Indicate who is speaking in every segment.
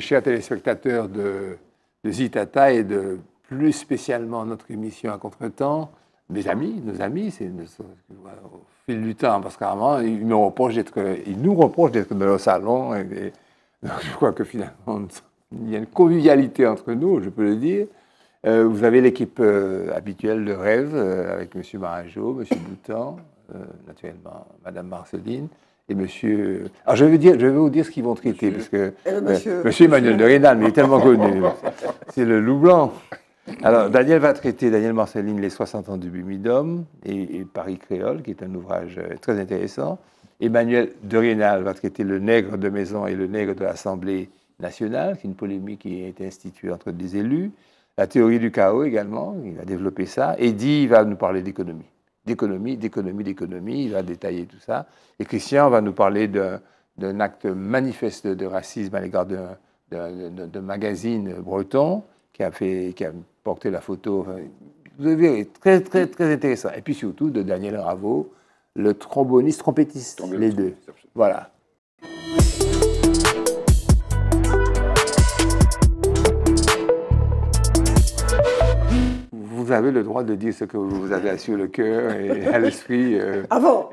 Speaker 1: chers téléspectateurs de, Zitata et de plus spécialement notre émission à contretemps, mes amis, nos amis, c'est au fil du temps, parce qu'avant, ils, moment, ils nous reprochent d'être dans le salon. Et, je crois que finalement, il y a une convivialité entre nous, je peux le dire. Euh, vous avez l'équipe euh, habituelle de rêve euh, avec M. Marajot, M. Boutan, naturellement Mme Marceline, et monsieur. Alors ah, je vais, dire, je vous dire ce qu'ils vont traiter, parce que. Euh, monsieur... Emmanuel de Rénal il est tellement connu. C'est le loup blanc. Alors Daniel va traiter, Daniel Marceline, Les 60 ans du Bumidum et, Paris Créole, qui est un ouvrage euh, très intéressant. Emmanuel de Rénal va traiter Le nègre de maison et le nègre de l'Assemblée nationale, qui est une polémique qui a été instituée entre des élus. La théorie du chaos également, il a développé ça. Eddy va nous parler d'économie d'économie, d'économie, d'économie. Il va détailler tout ça. Et Christian va nous parler d'un acte manifeste de racisme à l'égard d'un magazine breton qui a, fait, qui a porté la photo. Vous avez très, très, très intéressant. Et puis surtout de Daniel Ravo le tromboniste trompettiste, les deux. Voilà. vous avez le droit de dire ce que vous avez sur le cœur et à l'esprit euh,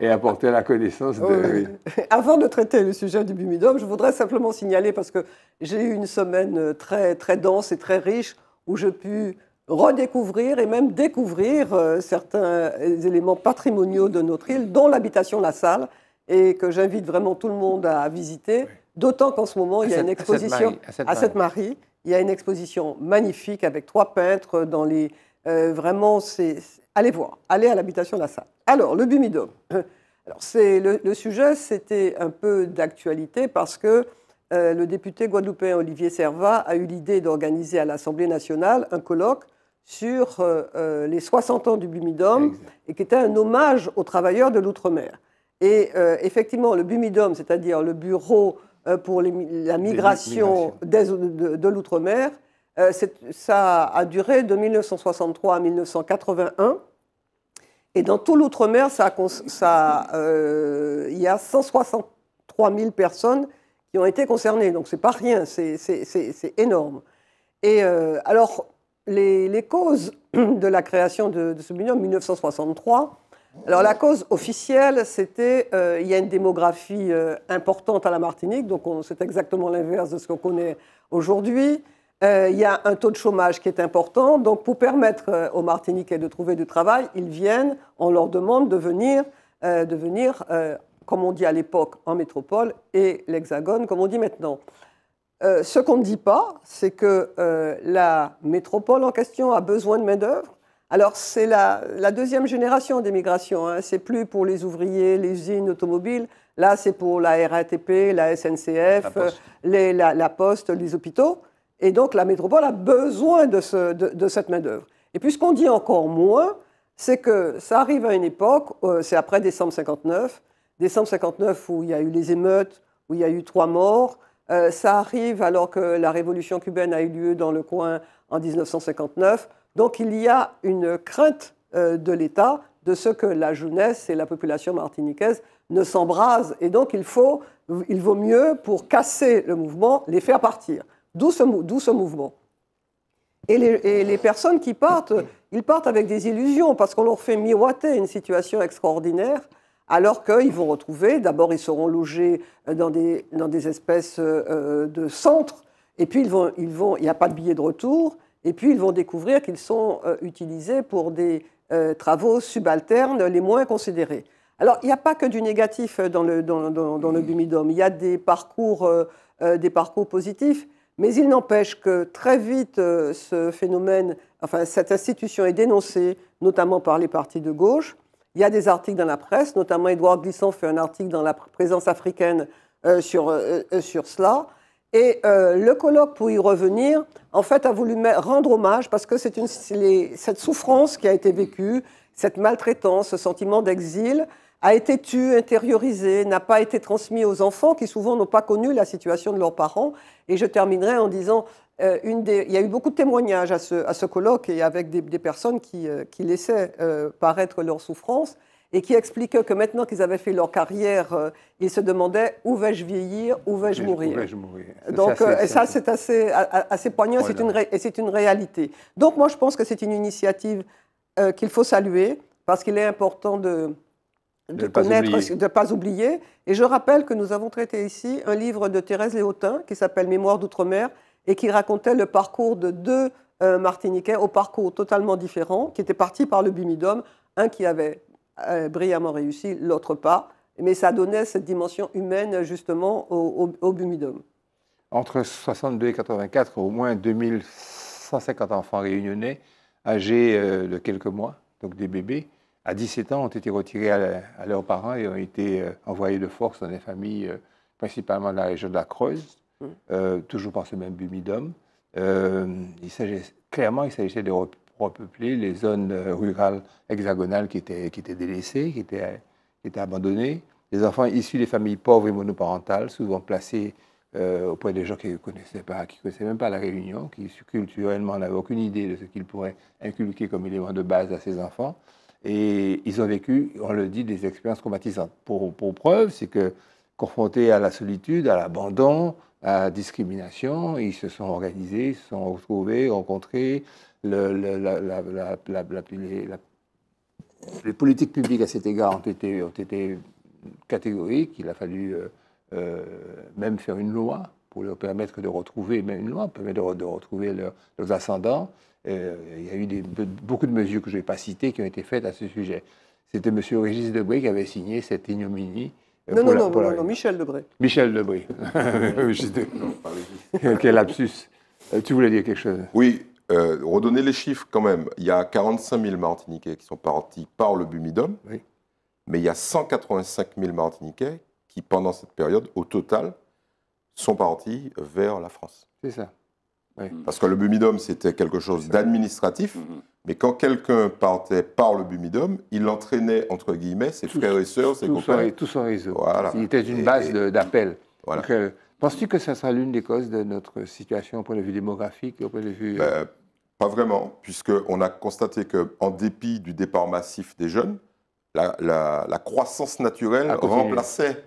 Speaker 1: et apporter la connaissance. De,
Speaker 2: Avant de traiter le sujet du Bumidome, je voudrais simplement signaler, parce que j'ai eu une semaine euh, très, très dense et très riche, où j'ai pu redécouvrir et même découvrir euh, certains éléments patrimoniaux de notre île, dont l'habitation La Salle, et que j'invite vraiment tout le monde à visiter. D'autant qu'en ce moment, il y a une exposition à cette Marie, à À cette Marie il y a une exposition magnifique avec trois peintres dans les euh, vraiment, c'est allez voir, allez à l'habitation de la salle. Alors, le Bumidome. Alors, c'est le, sujet, c'était un peu d'actualité parce que euh, le député guadeloupéen Olivier Servat a eu l'idée d'organiser à l'Assemblée nationale un colloque sur euh, les 60 ans du Bumidome et qui était un hommage aux travailleurs de l'outre-mer. Et effectivement, le Bumidome, c'est-à-dire le bureau pour la migration des, de l'outre-mer, euh, ça a duré de 1963 à 1981. Et dans tout l'outre-mer, euh, il y a 163 000 personnes qui ont été concernées. Donc, ce n'est pas rien, c'est énorme. Et euh, alors, les, causes de la création de, ce million en 1963, alors la cause officielle, c'était euh, il y a une démographie importante à la Martinique, donc c'est exactement l'inverse de ce qu'on connaît aujourd'hui. Euh, il y a un taux de chômage qui est important. Donc, pour permettre euh, aux Martiniquais de trouver du travail, ils viennent, on leur demande de venir, euh, de venir comme on dit à l'époque, en métropole et l'Hexagone, comme on dit maintenant. ce qu'on ne dit pas, c'est que la métropole en question a besoin de main-d'œuvre. Alors, c'est la, deuxième génération d'émigration. Hein. C'est plus pour les ouvriers, les usines automobiles. Là, c'est pour la RATP, la SNCF, la poste les hôpitaux. Et donc la métropole a besoin de, cette main-d'œuvre. Et puis ce qu'on dit encore moins, c'est que ça arrive à une époque, euh, c'est après décembre 59, décembre 59 où il y a eu les émeutes, où il y a eu trois morts. Euh, ça arrive alors que la révolution cubaine a eu lieu dans le coin en 1959. Donc il y a une crainte euh, de l'État de ce que la jeunesse et la population martiniquaise ne s'embrasent. Et donc il, faut, il vaut mieux, pour casser le mouvement, les faire partir. D'où ce, mouvement. Et les, personnes qui partent, ils partent avec des illusions parce qu'on leur fait miroiter une situation extraordinaire alors qu'ils vont retrouver, d'abord ils seront logés dans des, espèces euh, euh, de centres, et puis vont, il n'y a pas de billet de retour, et puis ils vont découvrir qu'ils sont euh, utilisés pour des travaux subalternes les moins considérés. Alors, il n'y a pas que du négatif dans le, dans, Il y a des des parcours positifs. Mais il n'empêche que très vite, euh, ce phénomène, enfin, cette institution est dénoncée, notamment par les partis de gauche. Il y a des articles dans la presse, notamment Edouard Glissant fait un article dans la présence africaine euh, euh, sur, cela. Et le colloque, pour y revenir, en fait, a voulu rendre hommage parce que c'est cette souffrance qui a été vécue, cette maltraitance, ce sentiment d'exil, a été tu, intériorisé, n'a pas été transmis aux enfants qui souvent n'ont pas connu la situation de leurs parents. Et je terminerai en disant, euh, une des, il y a eu beaucoup de témoignages à ce, colloque et avec des, personnes qui, euh, laissaient euh, paraître leur souffrance et qui expliquaient que maintenant qu'ils avaient fait leur carrière, ils se demandaient où vais-je vieillir, où vais-je mourir.
Speaker 1: Où vais je mourir Donc ça,
Speaker 2: c'est assez, assez poignant une et c'est une réalité. Donc moi, je pense que c'est une initiative qu'il faut saluer parce qu'il est important de
Speaker 3: de, connaître, ne
Speaker 2: pas oublier. Et je rappelle que nous avons traité ici un livre de Thérèse Léotin qui s'appelle Mémoire d'outre-mer et qui racontait le parcours de deux euh, Martiniquais au parcours totalement différent, qui étaient partis par le Bimidome, un qui avait euh, brillamment réussi, l'autre pas. Mais ça donnait cette dimension humaine justement au, au,
Speaker 1: Entre 62 et 84, au moins 2150 enfants réunionnais, âgés euh, de quelques mois, donc des bébés, à 17 ans, ont été retirés à, leurs parents et ont été euh, envoyés de force dans des familles, euh, principalement dans la région de la Creuse, mm. euh, toujours par ce même Bumidum. il clairement, il s'agissait de repeupler les zones rurales hexagonales qui étaient, qui étaient délaissées, qui étaient, étaient abandonnées. Les enfants issus des familles pauvres et monoparentales, souvent placés auprès des gens qui ne connaissaient pas, qui connaissaient même pas la Réunion, qui culturellement n'avaient aucune idée de ce qu'ils pourraient inculquer comme élément de base à ces enfants. Et ils ont vécu, on le dit, des expériences traumatisantes. Pour, preuve, c'est que confrontés à la solitude, à l'abandon, à la discrimination, ils se sont organisés, se sont retrouvés, rencontrés. la, les, politiques publiques à cet égard ont été, ont été catégoriques. Il a fallu euh, euh, même faire une loi pour leur permettre de retrouver, même une loi, de, de retrouver leurs ascendants. Euh, il y a eu beaucoup de mesures que je ne vais pas citer qui ont été faites à ce sujet. C'était M. Régis Debré qui avait signé cette ignominie. Euh, non, non, non, non,
Speaker 2: Michel Debré.
Speaker 4: Michel Debré. Quel lapsus. Euh, tu voulais dire quelque chose Oui, euh, redonner les chiffres quand même. Il y a 45 000 Martiniquais qui sont partis par le Bumidum, oui. mais il y a 185 000 Martiniquais qui, pendant cette période, au total, sont partis vers la France. C'est ça. Mm. Parce que le Bumidome, c'était quelque chose d'administratif. Mm-hmm. Mais quand quelqu'un partait par le Bumidome, il entraînait, entre guillemets, ses frères et sœurs, ses tout copains. Son, tout
Speaker 1: son réseau. Il
Speaker 4: était une base d'appel.
Speaker 1: Euh, penses-tu que ça sera l'une des causes de notre situation au point de vue démographique, vue...
Speaker 4: Euh, ben, pas vraiment, puisqu'on a constaté qu'en dépit du départ massif des jeunes, la, croissance naturelle remplaçait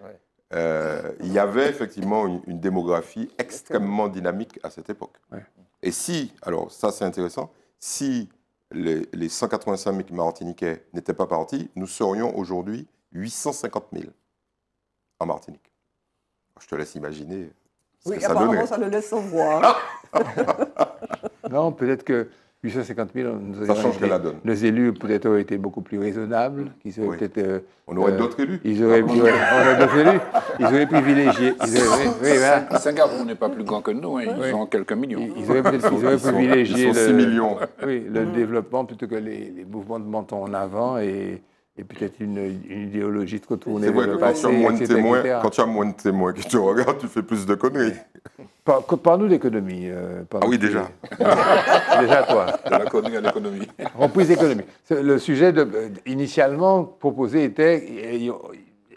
Speaker 4: euh, il y avait effectivement une, démographie extrêmement dynamique à cette époque. Et si, alors ça c'est intéressant, si les, 185 000 Martiniquais n'étaient pas partis, nous serions aujourd'hui 850 000 en Martinique. Je te laisse imaginer. oui, ça apparemment, ça
Speaker 2: le laisse voir. Ah
Speaker 1: non, peut-être que 850 000, nous ça change été, la donne.
Speaker 4: Nos élus peut-être auraient été beaucoup plus
Speaker 5: raisonnables. Euh, euh,
Speaker 1: ils auraient ah, oui. euh, on aurait d'autres élus. Ils auraient, on pu, élus. Ils auraient privilégié.
Speaker 4: Ils auraient, oui, voilà.
Speaker 5: Singapour n'est pas plus grand que nous. Hein. Ils oui. sont quelques millions. Ils, ils auraient, ils auraient
Speaker 1: privilégié ils sont, sont le, 6 millions. Oui, le mmh. développement plutôt que les, les mouvements de menton en avant et
Speaker 4: et peut-être une, idéologie de retourner vers le passé, quand tu as moins de témoins, Quand tu as moins de témoins que tu regardes, tu fais plus de conneries.
Speaker 1: Parle-nous d'économie. Euh, ah oui, déjà.
Speaker 3: déjà
Speaker 4: toi. De la connerie à l'économie.
Speaker 1: Reprise économique. Le sujet de, euh, initialement proposé était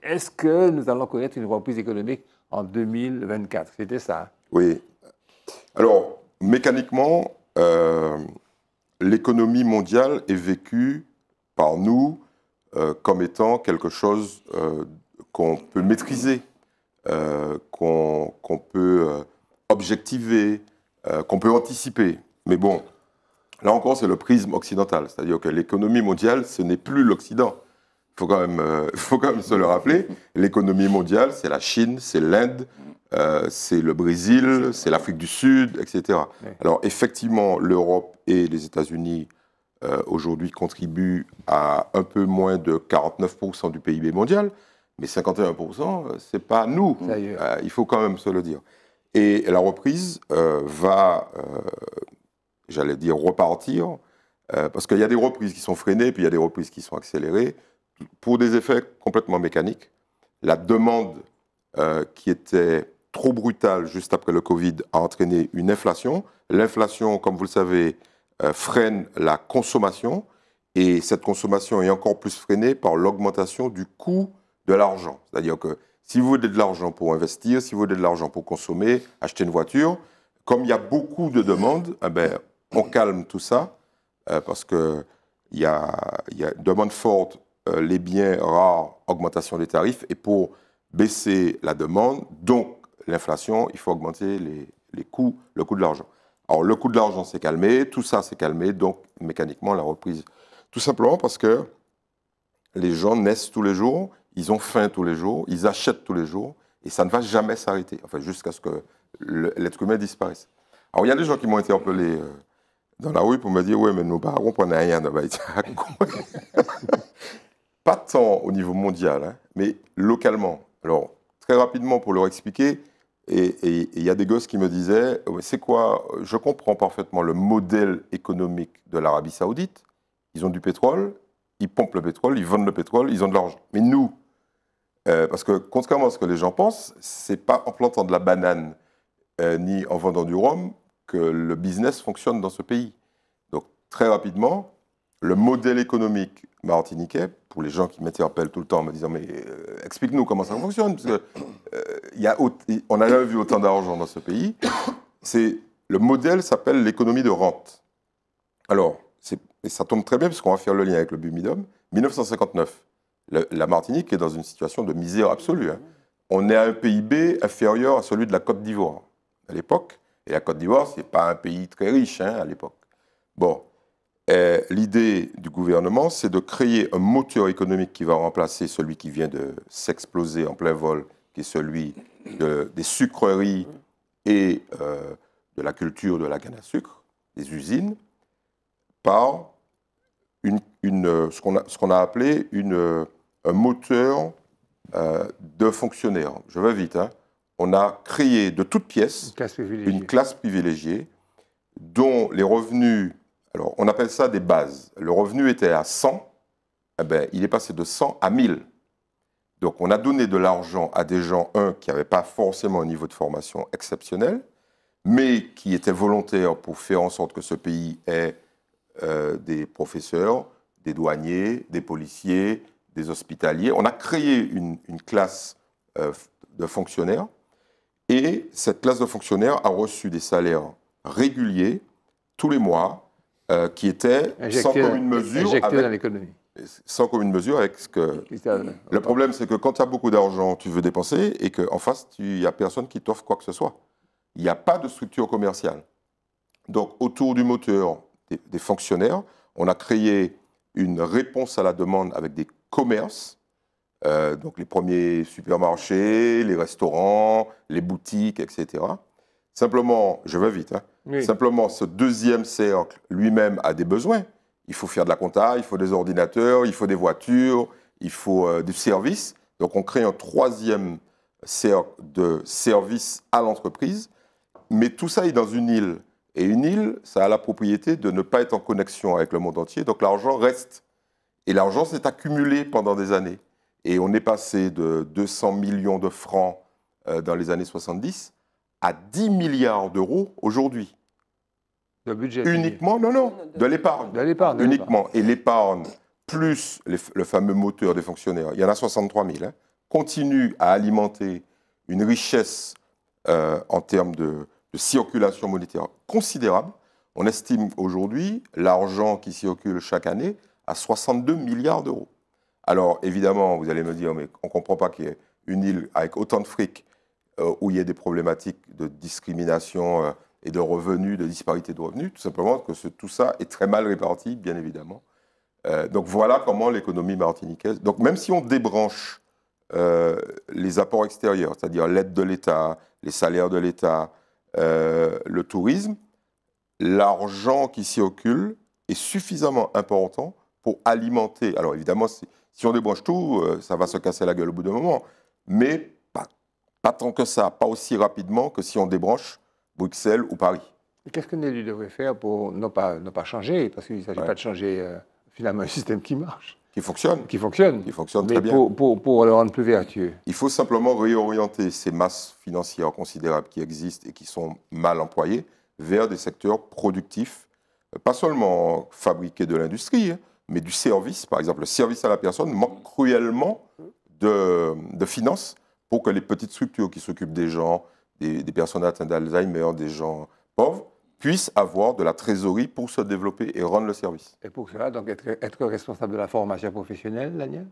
Speaker 1: est-ce que nous allons connaître une reprise économique en 2024 C'était ça.
Speaker 4: Oui. Alors, mécaniquement, euh, l'économie mondiale est vécue par nous euh, comme étant quelque chose euh, qu'on peut maîtriser, euh, qu'on peut objectiver, qu'on peut anticiper. Mais bon, là encore, c'est le prisme occidental, c'est-à-dire que l'économie mondiale, ce n'est plus l'Occident. Il faut, quand même, faut quand même se le rappeler. L'économie mondiale, c'est la Chine, c'est l'Inde, c'est le Brésil, c'est l'Afrique du Sud, etc. Alors effectivement, l'Europe et les États-Unis euh, aujourd'hui contribue à un peu moins de 49% du PIB mondial, mais 51%, euh, c'est pas nous. Euh, il faut quand même se le dire. Et la reprise va, j'allais dire, repartir, parce qu'il y a des reprises qui sont freinées, puis il y a des reprises qui sont accélérées, pour des effets complètement mécaniques. La demande qui était trop brutale juste après le Covid a entraîné une inflation. L'inflation, comme vous le savez, euh, freine la consommation, et cette consommation est encore plus freinée par l'augmentation du coût de l'argent. C'est-à-dire que si vous voulez de l'argent pour investir, si vous voulez de l'argent pour consommer, acheter une voiture, comme il y a beaucoup de demandes, eh ben, on calme tout ça, euh, parce qu'il y a, y a une demande forte, euh, les biens rares, augmentation des tarifs, et pour baisser la demande, donc l'inflation, il faut augmenter les coûts, le coût de l'argent. Alors le coût de l'argent s'est calmé, tout ça s'est calmé, donc mécaniquement la reprise. Tout simplement parce que les gens naissent tous les jours, ils ont faim tous les jours, ils achètent tous les jours, et ça ne va jamais s'arrêter, enfin jusqu'à ce que l'être humain disparaisse. Alors il y a des gens qui m'ont interpellé euh, dans la rue pour me dire, oui, mais nos barons prennent rien de Pas tant au niveau mondial, hein, mais localement. Alors très rapidement pour leur expliquer, et il y a des gosses qui me disaient, oh, c'est quoi Je comprends parfaitement le modèle économique de l'Arabie saoudite. Ils ont du pétrole, ils pompent le pétrole, ils vendent le pétrole, ils ont de l'argent. Mais nous, euh, parce que contrairement à ce que les gens pensent, c'est pas en plantant de la banane euh, ni en vendant du rhum que le business fonctionne dans ce pays. Donc très rapidement, le modèle économique martiniquais, pour les gens qui m'interpellent tout le temps en me disant Mais euh, explique-nous comment ça fonctionne, parce que, euh, a, on n'a jamais vu autant d'argent dans ce pays. C'est Le modèle s'appelle l'économie de rente. Alors, et ça tombe très bien, parce qu'on va faire le lien avec le Bumidum, 1959. la Martinique est dans une situation de misère absolue. Hein. On est à un PIB inférieur à celui de la Côte d'Ivoire à l'époque. Et la Côte d'Ivoire, ce pas un pays très riche hein, à l'époque. Bon, euh, l'idée du gouvernement, c'est de créer un moteur économique qui va remplacer celui qui vient de s'exploser en plein vol, qui est celui des sucreries et euh, de la culture de la canne à sucre, des usines, par une, ce qu'on a, appelé un moteur euh, de fonctionnaires. Je vais vite. Hein. On a créé de toutes pièces une classe privilégiée dont les revenus alors, on appelle ça des bases. Le revenu était à 100, eh ben, il est passé de 100 à 1000. Donc, on a donné de l'argent à des gens, un, qui n'avaient pas forcément un niveau de formation exceptionnel, mais qui étaient volontaires pour faire en sorte que ce pays ait euh, des professeurs, des douaniers, des policiers, des hospitaliers. On a créé une, classe euh, de fonctionnaires, et cette classe de fonctionnaires a reçu des salaires réguliers tous les mois euh, qui était sans commune mesure. Avec, dans l'économie. Sans mesure avec ce que. Le problème, c'est que quand tu as beaucoup d'argent, tu veux dépenser et qu'en face, il n'y a personne qui t'offre quoi que ce soit. Il n'y a pas de structure commerciale. Donc, autour du moteur des, fonctionnaires, on a créé une réponse à la demande avec des commerces, euh, donc les premiers supermarchés, les restaurants, les boutiques, etc. Simplement, je vais vite. Hein. Simplement, ce deuxième cercle lui-même a des besoins. Il faut faire de la compta, il faut des ordinateurs, il faut des voitures, il faut euh, des services. Donc, on crée un troisième cercle de services à l'entreprise. Mais tout ça est dans une île. Et une île, ça a la propriété de ne pas être en connexion avec le monde entier. Donc, l'argent reste. Et l'argent s'est accumulé pendant des années. Et on est passé de 200 millions de francs euh, dans les années 70 à 10 milliards d'euros aujourd'hui. De budget Uniquement, non, non, de l'épargne. De l'épargne. Uniquement. Et l'épargne, plus le fameux moteur des fonctionnaires, il y en a 63 000, hein. continue à alimenter une richesse euh, en termes de, circulation monétaire considérable. On estime aujourd'hui l'argent qui circule chaque année à 62 milliards d'euros. Alors évidemment, vous allez me dire, mais on ne comprend pas qu'il y ait une île avec autant de fric euh, où il y a des problématiques de discrimination euh, et de revenus, de disparité de revenus, tout simplement que tout ça est très mal réparti, bien évidemment. Euh, donc voilà comment l'économie martiniquaise. Donc même si on débranche les apports extérieurs, c'est-à-dire l'aide de l'État, les salaires de l'État, le tourisme, l'argent qui s'y occupe est suffisamment important pour alimenter. Alors évidemment, si, on débranche tout, ça va se casser la gueule au bout d'un moment, mais pas tant que ça, pas aussi rapidement que si on débranche Bruxelles ou Paris.
Speaker 1: Qu'est-ce que Nelly devrait faire pour ne pas, ne pas changer Parce qu'il ne s'agit pas de changer euh, finalement un système qui marche. Qui fonctionne. Qui fonctionne. Qui fonctionne très Mais bien.
Speaker 4: Pour, pour, le rendre plus vertueux. Il faut simplement réorienter ces masses financières considérables qui existent et qui sont mal employées vers des secteurs productifs, euh, pas seulement fabriqués de l'industrie, hein, mais du service. Par exemple, le service à la personne manque cruellement de, de finances pour que les petites structures qui s'occupent des gens, des, personnes atteintes d'Alzheimer, des gens pauvres, puissent avoir de la trésorerie pour se développer et rendre le service.
Speaker 1: Et pour cela, donc être, responsable de la formation professionnelle, Daniel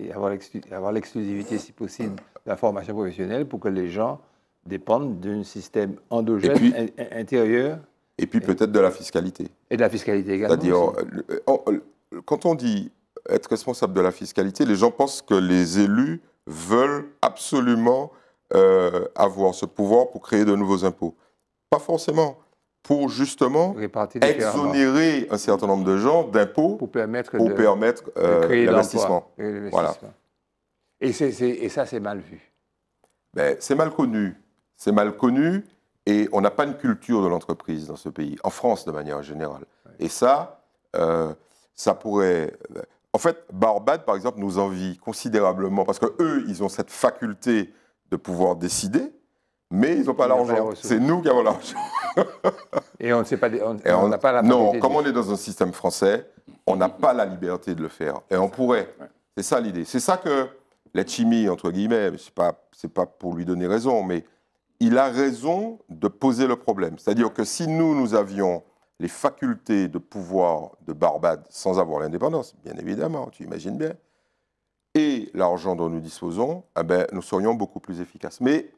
Speaker 1: et avoir l'exclusivité, si possible, de la formation professionnelle pour que les
Speaker 4: gens dépendent d'un système endogène, intérieur. Et puis peut-être de la fiscalité. Et de la fiscalité également. C'est-à-dire, euh, euh, quand on dit être responsable de la fiscalité, les gens pensent que les élus veulent absolument euh, avoir ce pouvoir pour créer de nouveaux impôts. Pas forcément pour justement exonérer un certain nombre de gens d'impôts pour permettre, pour permettre euh, l'investissement. Voilà.
Speaker 1: Et, et ça, c'est mal vu.
Speaker 4: Ben, c'est mal connu. C'est mal connu et on n'a pas une culture de l'entreprise dans ce pays, en France de manière générale. Et ça, euh, ça pourrait. En fait, Barbade, par exemple, nous envie considérablement parce que eux, ils ont cette faculté de pouvoir décider, mais ils n'ont pas l'argent. C'est nous qui avons l'argent. Et on ne sait pas. On, n'a pas la Non, comme on est dans un système français, on n'a pas la liberté de le faire. Et on pourrait. C'est ça l'idée. C'est ça que la chimie, entre guillemets, ce pas, pas pour lui donner raison, mais il a raison de poser le problème. C'est-à-dire que si nous, nous avions les facultés de pouvoir de Barbade sans avoir l'indépendance, bien évidemment, tu imagines bien, et l'argent dont nous disposons, eh ben, nous serions beaucoup plus efficaces. Mais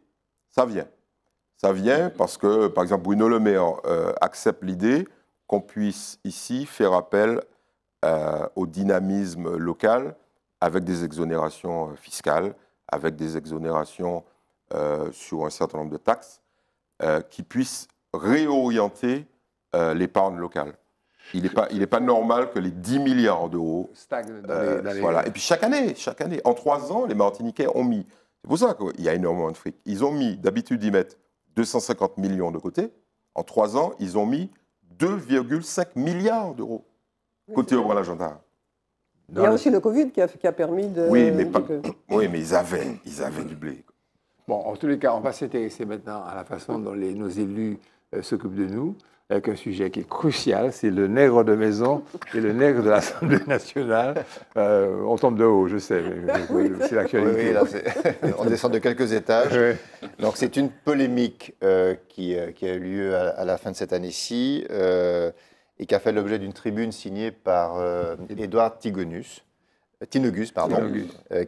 Speaker 4: ça vient. Ça vient parce que, par exemple, Bruno Le Maire euh, accepte l'idée qu'on puisse ici faire appel euh, au dynamisme local avec des exonérations euh, fiscales, avec des exonérations sur un certain nombre de taxes, qui puissent réorienter euh, l'épargne locale. Il n'est pas, pas normal que les 10 milliards d'euros stagnent. Euh, voilà. Euh, Et puis chaque année, chaque année, en trois ans, les Martiniquais ont mis. C'est pour ça qu'il y a énormément de fric. Ils ont mis, d'habitude, ils mettent 250 millions de côté. En trois ans, ils ont mis 2,5 milliards d'euros côté au la gendarme. Il y a aussi
Speaker 2: le Covid qui a, permis de. Oui,
Speaker 1: mais, ils, avaient,
Speaker 4: ils avaient du blé. Bon, en tous les
Speaker 1: cas, on va s'intéresser maintenant à la façon dont nos élus s'occupent de nous avec un sujet qui est crucial, c'est le nègre de maison et le nègre de l'Assemblée nationale. Euh, on tombe de haut, je sais, oui, c'est l'actualité. Oui, on descend de quelques étages.
Speaker 6: Donc c'est une polémique euh, euh, qui, a eu lieu à, la fin de cette année-ci et qui a fait l'objet d'une tribune signée par Édouard Tigonus. Tinogus, pardon,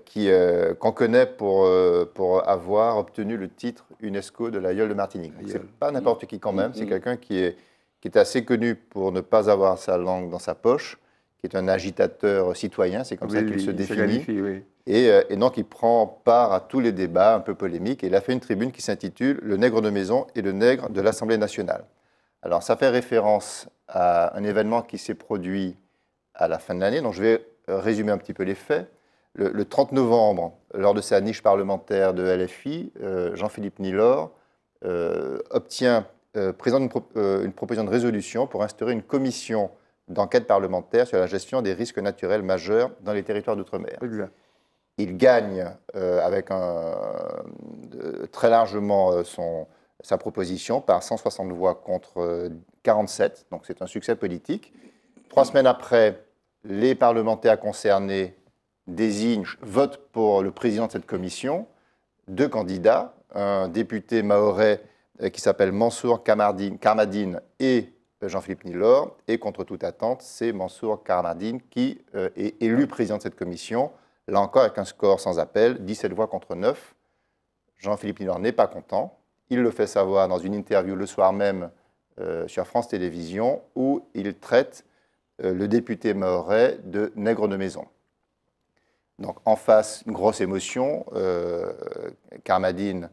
Speaker 6: qui qu'on connaît pour, pour avoir obtenu le titre UNESCO de l'aïeul de Martinique. n'est pas n'importe qui quand même, c'est mm-hmm. quelqu'un qui est, qui est assez connu pour ne pas avoir sa langue dans sa poche, qui est un agitateur citoyen, c'est comme ça qu'il se définit. Euh, et, donc il prend part à tous les débats un peu polémiques. Et il a fait une tribune qui s'intitule Le nègre de maison et le nègre de l'Assemblée nationale. Alors ça fait référence à un événement qui s'est produit à la fin de l'année, donc je vais euh, résumer un petit peu les faits. Le, 30 novembre, lors de sa niche parlementaire de LFI, euh, Jean-Philippe Nilor obtient euh, présente euh, une, proposition de résolution pour instaurer une commission d'enquête parlementaire sur la gestion des risques naturels majeurs dans les territoires d'outre-mer. Il gagne euh, avec un, très largement son, sa proposition par 160 voix contre 47, donc c'est un succès politique. Trois semaines après, les parlementaires concernés désignent, votent pour le président de cette commission, deux candidats, un député maorais euh, qui s'appelle Mansour Karmadine et euh, Jean-Philippe Nilor. Et contre toute attente, c'est Mansour Karmadine qui euh, est élu président de cette commission, là encore avec un score sans appel, 17 voix contre 9. Jean-Philippe Nilor n'est pas content. Il le fait savoir dans une interview le soir même sur France Télévisions où il traite le député maorais de nègre de maison. Donc en face, une grosse émotion. Euh, Karmadine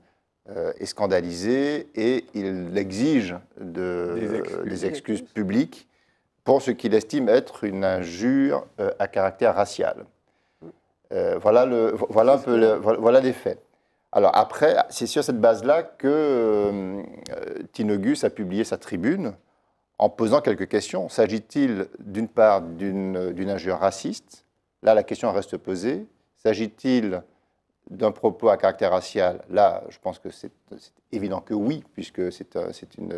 Speaker 6: euh, est scandalisé et il exige de, euh, des, excuses. publiques pour ce qu'il estime être une injure euh, à caractère racial. voilà, le, voilà, un peu voilà les faits. Alors après, c'est sur cette base-là que Tinogus a publié sa tribune en posant quelques questions. S'agit-il d'une part d'une injure raciste Là, la question reste posée. S'agit-il d'un propos à caractère racial, là, je pense que c'est évident que oui, puisque euh, c'est une,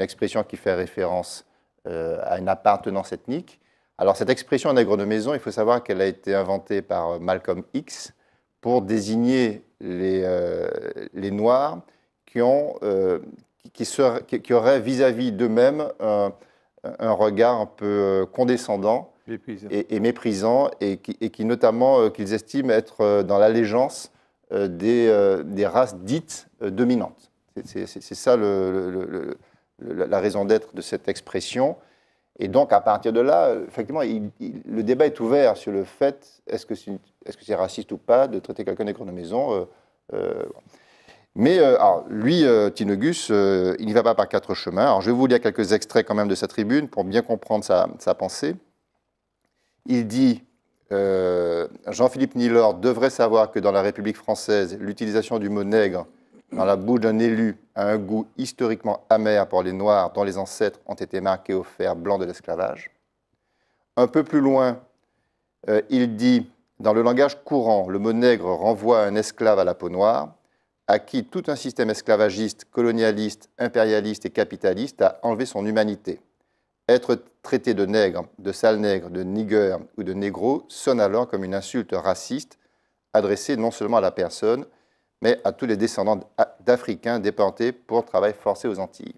Speaker 6: expression qui fait référence euh, à une appartenance ethnique. Alors, cette expression nègre de maison, il faut savoir qu'elle a été inventée par euh, Malcolm X pour désigner les, Noirs qui, ont, qui, auraient vis-à-vis d'eux-mêmes un regard un peu condescendant et, méprisant et qui, notamment euh, qu'ils estiment être euh, dans l'allégeance euh, des, des, races dites dominantes. C'est ça la raison d'être de cette expression. Et donc, à partir de là, effectivement, le débat est ouvert sur le fait est-ce que c'est est -ce raciste ou pas de traiter quelqu'un d'écran de maison Mais lui, Tinogus, il n'y va pas par quatre chemins. Alors, je vais vous lire quelques extraits quand même de sa tribune pour bien comprendre sa pensée. Il dit euh, Jean-Philippe Nilor devrait savoir que dans la République française, l'utilisation du mot nègre dans la bouche d'un élu a un goût historiquement amer pour les Noirs dont les ancêtres ont été marqués au fer blanc de l'esclavage. Un peu plus loin, euh, il dit Dans le langage courant, le mot nègre renvoie un esclave à la peau noire, à qui tout un système esclavagiste, colonialiste, impérialiste et capitaliste a enlevé son humanité. Être traité de nègre, de sale nègre, de nigger ou de négro sonne alors comme une insulte raciste adressée non seulement à la personne, mais à tous les descendants d'Africains déportés pour travail forcé aux Antilles.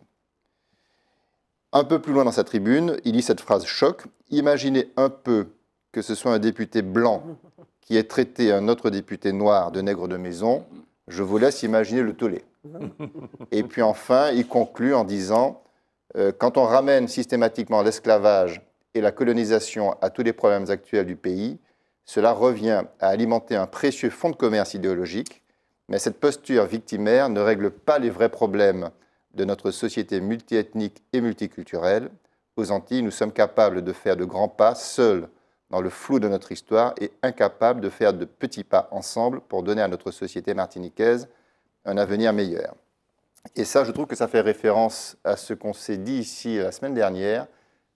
Speaker 6: Un peu plus loin dans sa tribune, il lit cette phrase choc. Imaginez un peu que ce soit un député blanc qui ait traité un autre député noir de nègre de maison. Je vous laisse imaginer le tollé. Et puis enfin, il conclut en disant euh, quand on ramène systématiquement l'esclavage et la colonisation à tous les problèmes actuels du pays, cela revient à alimenter un précieux fonds de commerce idéologique, mais cette posture victimaire ne règle pas les vrais problèmes de notre société multiethnique et multiculturelle. Aux Antilles, nous sommes capables de faire de grands pas seuls dans le flou de notre histoire et incapables de faire de petits pas ensemble pour donner à notre société martiniquaise un avenir meilleur. Et ça, je trouve que ça fait référence à ce qu'on s'est dit ici la semaine dernière,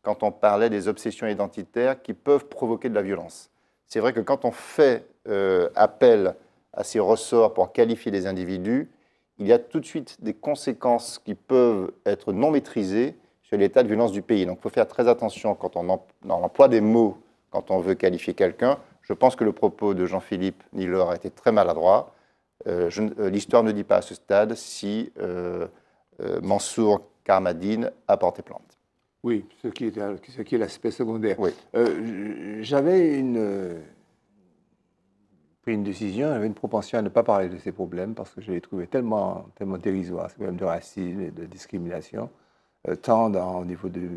Speaker 6: quand on parlait des obsessions identitaires qui peuvent provoquer de la violence. C'est vrai que quand on fait euh, appel à ces ressorts pour qualifier des individus, il y a tout de suite des conséquences qui peuvent être non maîtrisées sur l'état de violence du pays. Donc il faut faire très attention quand on, emploie des mots, quand on veut qualifier quelqu'un. Je pense que le propos de Jean-Philippe Nilor a été très maladroit. Euh, euh, l'histoire ne dit pas à ce stade si euh, Mansour Karmadine a porté plainte.
Speaker 1: Oui, ce qui est, ce qui est l'aspect secondaire. Oui. J'avais une pris une décision, j'avais une propension à ne pas parler de ces problèmes parce que je les trouvais tellement, tellement dérisoires, ces problèmes de racisme et de discrimination, tant dans, au niveau du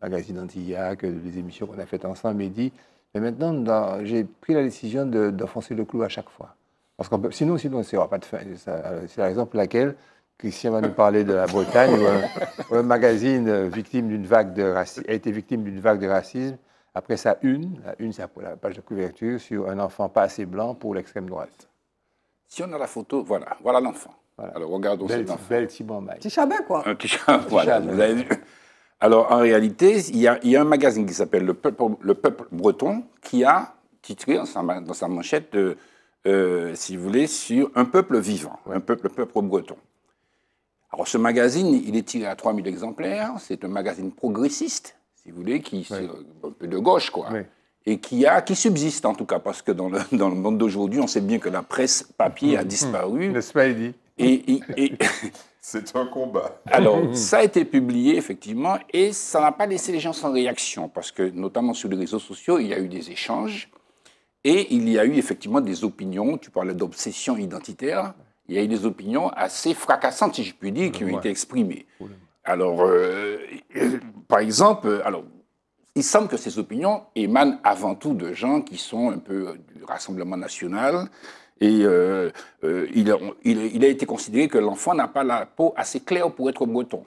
Speaker 1: magazine Antilla que des émissions qu'on a faites ensemble. Et dit, mais maintenant, j'ai pris la décision d'enfoncer le clou à chaque fois. Parce que sinon, sinon, on pas de fin. C'est l'exemple raison pour laquelle Christian va nous parler de la Bretagne, où un, magazine euh, victime d'une vague de a été victime d'une vague de racisme. Après ça, une, une, page de couverture sur un enfant pas assez blanc pour l'extrême droite.
Speaker 5: Si on a la photo, voilà, voilà l'enfant. Voilà. Alors regardons belle, cet enfant. Belle Petit quoi. Un Alors en réalité, il y, a, un magazine qui s'appelle le peuple, le peuple breton qui a titré dans sa, dans sa manchette euh, euh, si vous voulez, sur un peuple vivant, un peuple, le peuple breton. Alors ce magazine, il est tiré à 3000 exemplaires, c'est un magazine progressiste, si vous voulez, qui est un peu de gauche, quoi. Et qui, a, qui subsiste en tout cas, parce que dans le, monde d'aujourd'hui, on sait bien que la presse papier a hum, hum. disparu. N'est-ce et... C'est un combat. Alors, ça a été publié, effectivement, et ça n'a pas laissé les gens sans réaction, parce que, notamment sur les réseaux sociaux, il y a eu des échanges. Et il y a eu effectivement des opinions, tu parlais d'obsession identitaire, il y a eu des opinions assez fracassantes, si je puis dire, qui ont été exprimées. Alors, euh, par exemple, alors, il semble que ces opinions émanent avant tout de gens qui sont un peu du Rassemblement national. Et euh, euh, il, il, a, été considéré que l'enfant n'a pas la peau assez claire pour être breton.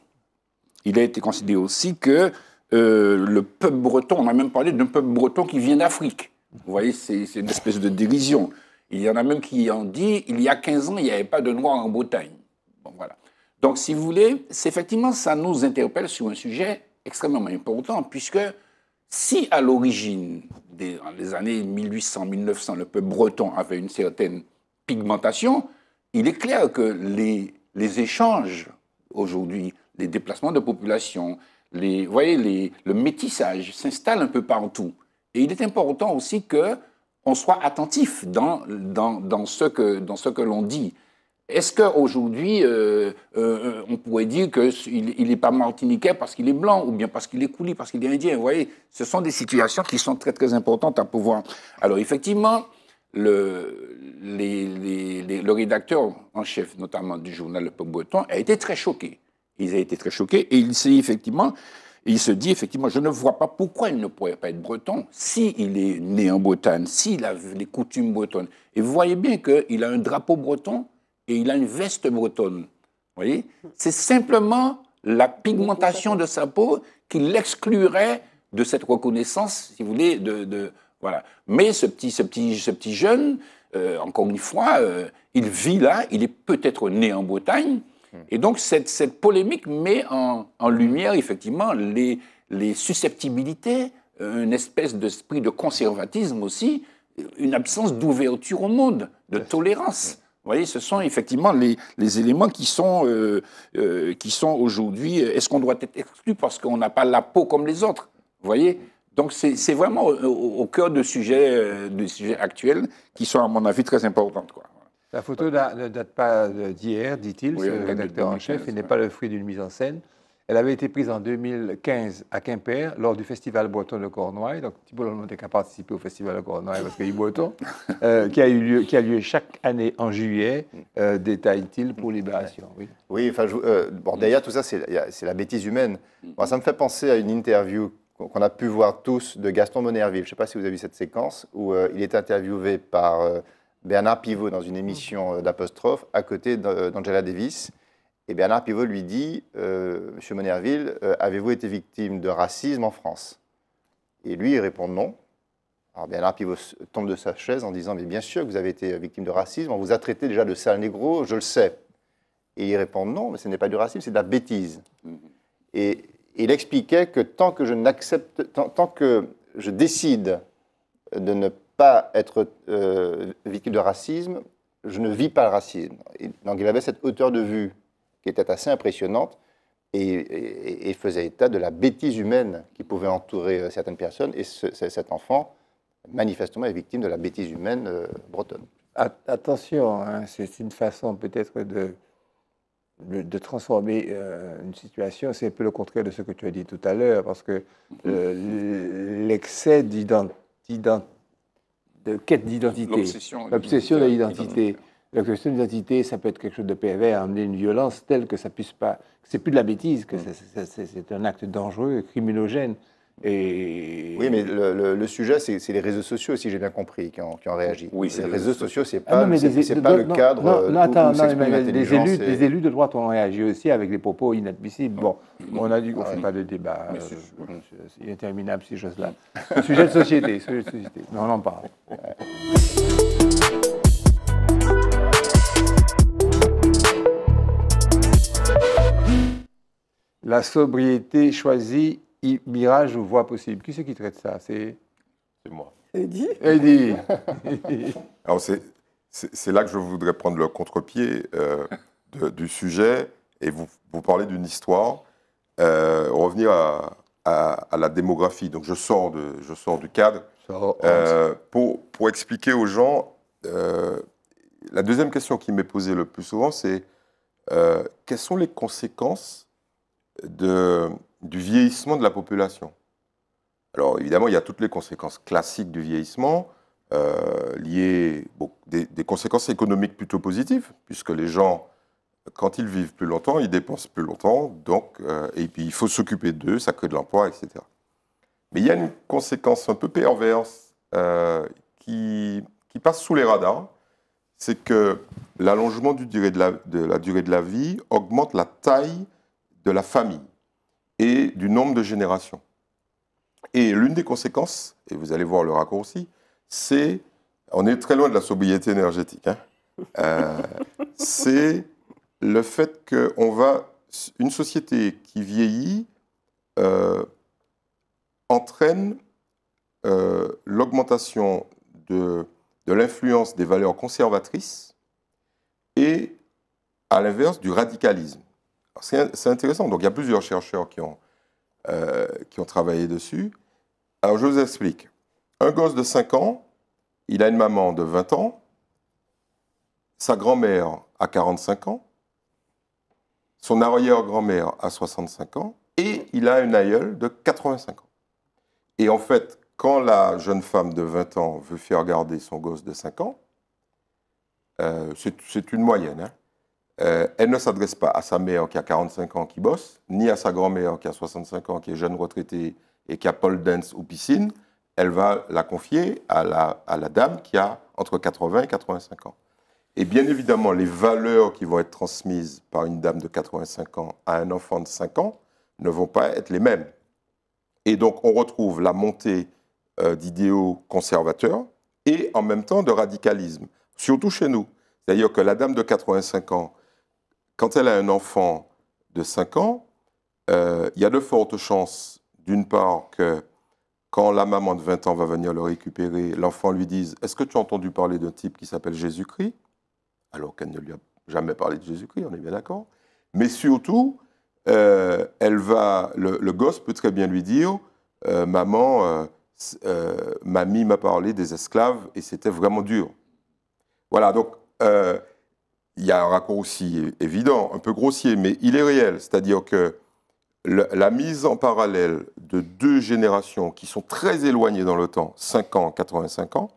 Speaker 5: Il a été considéré aussi que le peuple breton, on a même parlé d'un peuple breton qui vient d'Afrique. Vous voyez, c'est une espèce de dérision. Il y en a même qui ont dit, il y a 15 ans, il n'y avait pas de Noirs en Bretagne. Bon, voilà. Donc, si vous voulez, effectivement, ça nous interpelle sur un sujet extrêmement important, puisque si à l'origine, dans les années 1800-1900, le peuple breton avait une certaine pigmentation, il est clair que les, échanges aujourd'hui, les déplacements de population, les, voyez, les, le métissage s'installe un peu partout. Et il est important aussi qu'on soit attentif dans, dans, ce que, dans ce que l'on dit. Est-ce qu'aujourd'hui, euh, euh, on pourrait dire qu'il n'est pas martiniquais parce qu'il est blanc ou bien parce qu'il est couli, parce qu'il est indien Vous voyez, ce sont des situations qui sont très, très importantes à pouvoir. Alors, effectivement, le, le rédacteur en chef, notamment du journal Le Peuple Breton, a été très choqué. Il a été très choqué et il s'est effectivement il se dit effectivement, je ne vois pas pourquoi il ne pourrait pas être breton s'il est né en Bretagne, s'il a les coutumes bretonnes. Et vous voyez bien qu'il a un drapeau breton et il a une veste bretonne. Vous voyez C'est simplement la pigmentation de sa peau qui l'exclurait de cette reconnaissance, si vous voulez, de, voilà. Mais ce petit, ce petit, ce petit jeune, euh, encore une fois, euh, il vit là, il est peut-être né en Bretagne, Mm. Et donc, cette, polémique met en, lumière, effectivement, les, susceptibilités, une espèce d'esprit de conservatisme aussi, une absence d'ouverture au monde, de tolérance. Mm. Vous voyez, ce sont effectivement les, éléments qui sont, euh, euh, qui sont aujourd'hui. Est-ce qu'on doit être exclu parce qu'on n'a pas la peau comme les autres Vous voyez mm. Donc, c'est vraiment au, cœur de sujets, euh, de sujets actuels qui sont, à mon avis, très importants. Quoi.
Speaker 1: La photo ne date pas euh, d'hier, dit-il, oui, ce rédacteur en chef, et n'est pas le fruit d'une mise en scène. Elle avait été prise en 2015 à Quimper lors du Festival breton de Cornouailles. Donc Thibault qui a participé au Festival de Cornouailles parce qu'il est breton, euh, qui, a eu lieu, qui a lieu chaque année en juillet, euh, détaille-t-il, pour
Speaker 6: Libération. Oui, oui enfin, tout ça, c'est la bêtise humaine. ça me fait penser à une interview qu'on a pu voir tous de Gaston Monerville. Je ne sais pas si vous avez vu cette séquence où il est interviewé par Bernard Pivot dans une mm. émission euh, d'apostrophe à côté euh, d'Angela Davis. Et Bernard Pivot lui dit euh, Monsieur Monerville, avez-vous été victime de racisme en France Et lui, il répond non. Alors Bernard Pivot tombe de sa chaise en disant Mais bien sûr que vous avez été victime de racisme, on vous a traité déjà de sale négro, je le sais. Et il répond Non, mais ce n'est pas du racisme, c'est de la bêtise. Mm-hmm. Et il expliquait que tant que je n'accepte, tant, que je décide de ne pas être euh, victime de racisme, je ne vis pas le racisme. donc il avait cette hauteur de vue qui était assez impressionnante et, faisait état de la bêtise humaine qui pouvait entourer euh, certaines personnes. Et cet enfant, manifestement, est victime de la bêtise
Speaker 1: humaine euh, bretonne. Attention, hein, c'est une façon peut-être de, de, transformer une situation. C'est un peu le contraire de ce que tu as dit tout à l'heure, parce que mm-hmm. l'excès d'identité de quête d'identité. L'obsession de l'identité. La question d'identité, ça peut être quelque chose de pervers, amener une violence telle que ça puisse pas. C'est plus de la bêtise, que mm. c'est un acte dangereux, et criminogène. Oui, mais
Speaker 6: le, sujet, c'est les réseaux sociaux, aussi j'ai bien compris, qui ont,
Speaker 1: réagi. Oui, les réseaux sociaux, c'est pas, pas le cadre non, euh, mais les, élus, de droite ont réagi aussi avec des propos inadmissibles. Bon, on a dit qu'on ne fait pas de débat euh, c'est interminable, ces choses-là.
Speaker 3: sujet de société, sujet
Speaker 1: de société. Non on en parle. La sobriété choisie mirage ou voie possible. Qui c'est qui traite ça C'est moi. Eddie Eddie
Speaker 4: Alors, c'est là que je voudrais prendre le contre-pied euh, du sujet et vous, vous parler d'une histoire, euh, revenir à, la démographie. Donc, je sors, de, je sors du cadre euh, pour expliquer aux gens. la deuxième question qui m'est posée le plus souvent, c'est quelles sont les conséquences de, du vieillissement de la population. Alors évidemment, il y a toutes les conséquences classiques du vieillissement, euh, liées, des, conséquences économiques plutôt positives, puisque les gens, quand ils vivent plus longtemps, ils dépensent plus longtemps, donc, euh, et puis il faut s'occuper d'eux, ça crée de l'emploi, etc. Mais il y a une conséquence un peu perverse euh, qui, passe sous les radars, c'est que l'allongement de la durée de la vie augmente la taille de la famille et du nombre de générations. Et l'une des conséquences, et vous allez voir le raccourci, c'est, on est très loin de la sobriété énergétique, hein. euh, c'est le fait qu'on va, une société qui vieillit euh, entraîne euh, l'augmentation de, de l'influence des valeurs conservatrices et, à l'inverse, du radicalisme. C'est intéressant. Donc, il y a plusieurs chercheurs qui ont, euh, qui ont travaillé dessus. Alors, je vous explique. Un gosse de 5 ans, il a une maman de 20 ans, sa grand-mère a 45 ans, son arrière-grand-mère a 65 ans, et il a une aïeule de 85 ans. Et en fait, quand la jeune femme de 20 ans veut faire garder son gosse de 5 ans, euh, c'est une moyenne, hein, euh, elle ne s'adresse pas à sa mère qui a 45 ans qui bosse, ni à sa grand-mère qui a 65 ans qui est jeune retraitée et qui a pole dance ou piscine. Elle va la confier à la, dame qui a entre 80 et 85 ans. Et bien évidemment, les valeurs qui vont être transmises par une dame de 85 ans à un enfant de 5 ans ne vont pas être les mêmes. Et donc, on retrouve la montée euh, d'idéaux conservateurs et en même temps de radicalisme, surtout chez nous. C'est-à-dire que la dame de 85 ans quand elle a un enfant de 5 ans, euh, il y a de fortes chances, d'une part, que quand la maman de 20 ans va venir le récupérer, l'enfant lui dise Est-ce que tu as entendu parler d'un type qui s'appelle Jésus-Christ Alors qu'elle ne lui a jamais parlé de Jésus-Christ, on est bien d'accord. Mais surtout, euh, elle va, le, gosse peut très bien lui dire euh, Maman, mamie m'a parlé des esclaves et c'était vraiment dur. Voilà, donc il y a un raccourci aussi évident, un peu grossier, mais il est réel. C'est-à-dire que la mise en parallèle de deux générations qui sont très éloignées dans le temps, 5 ans, 85 ans,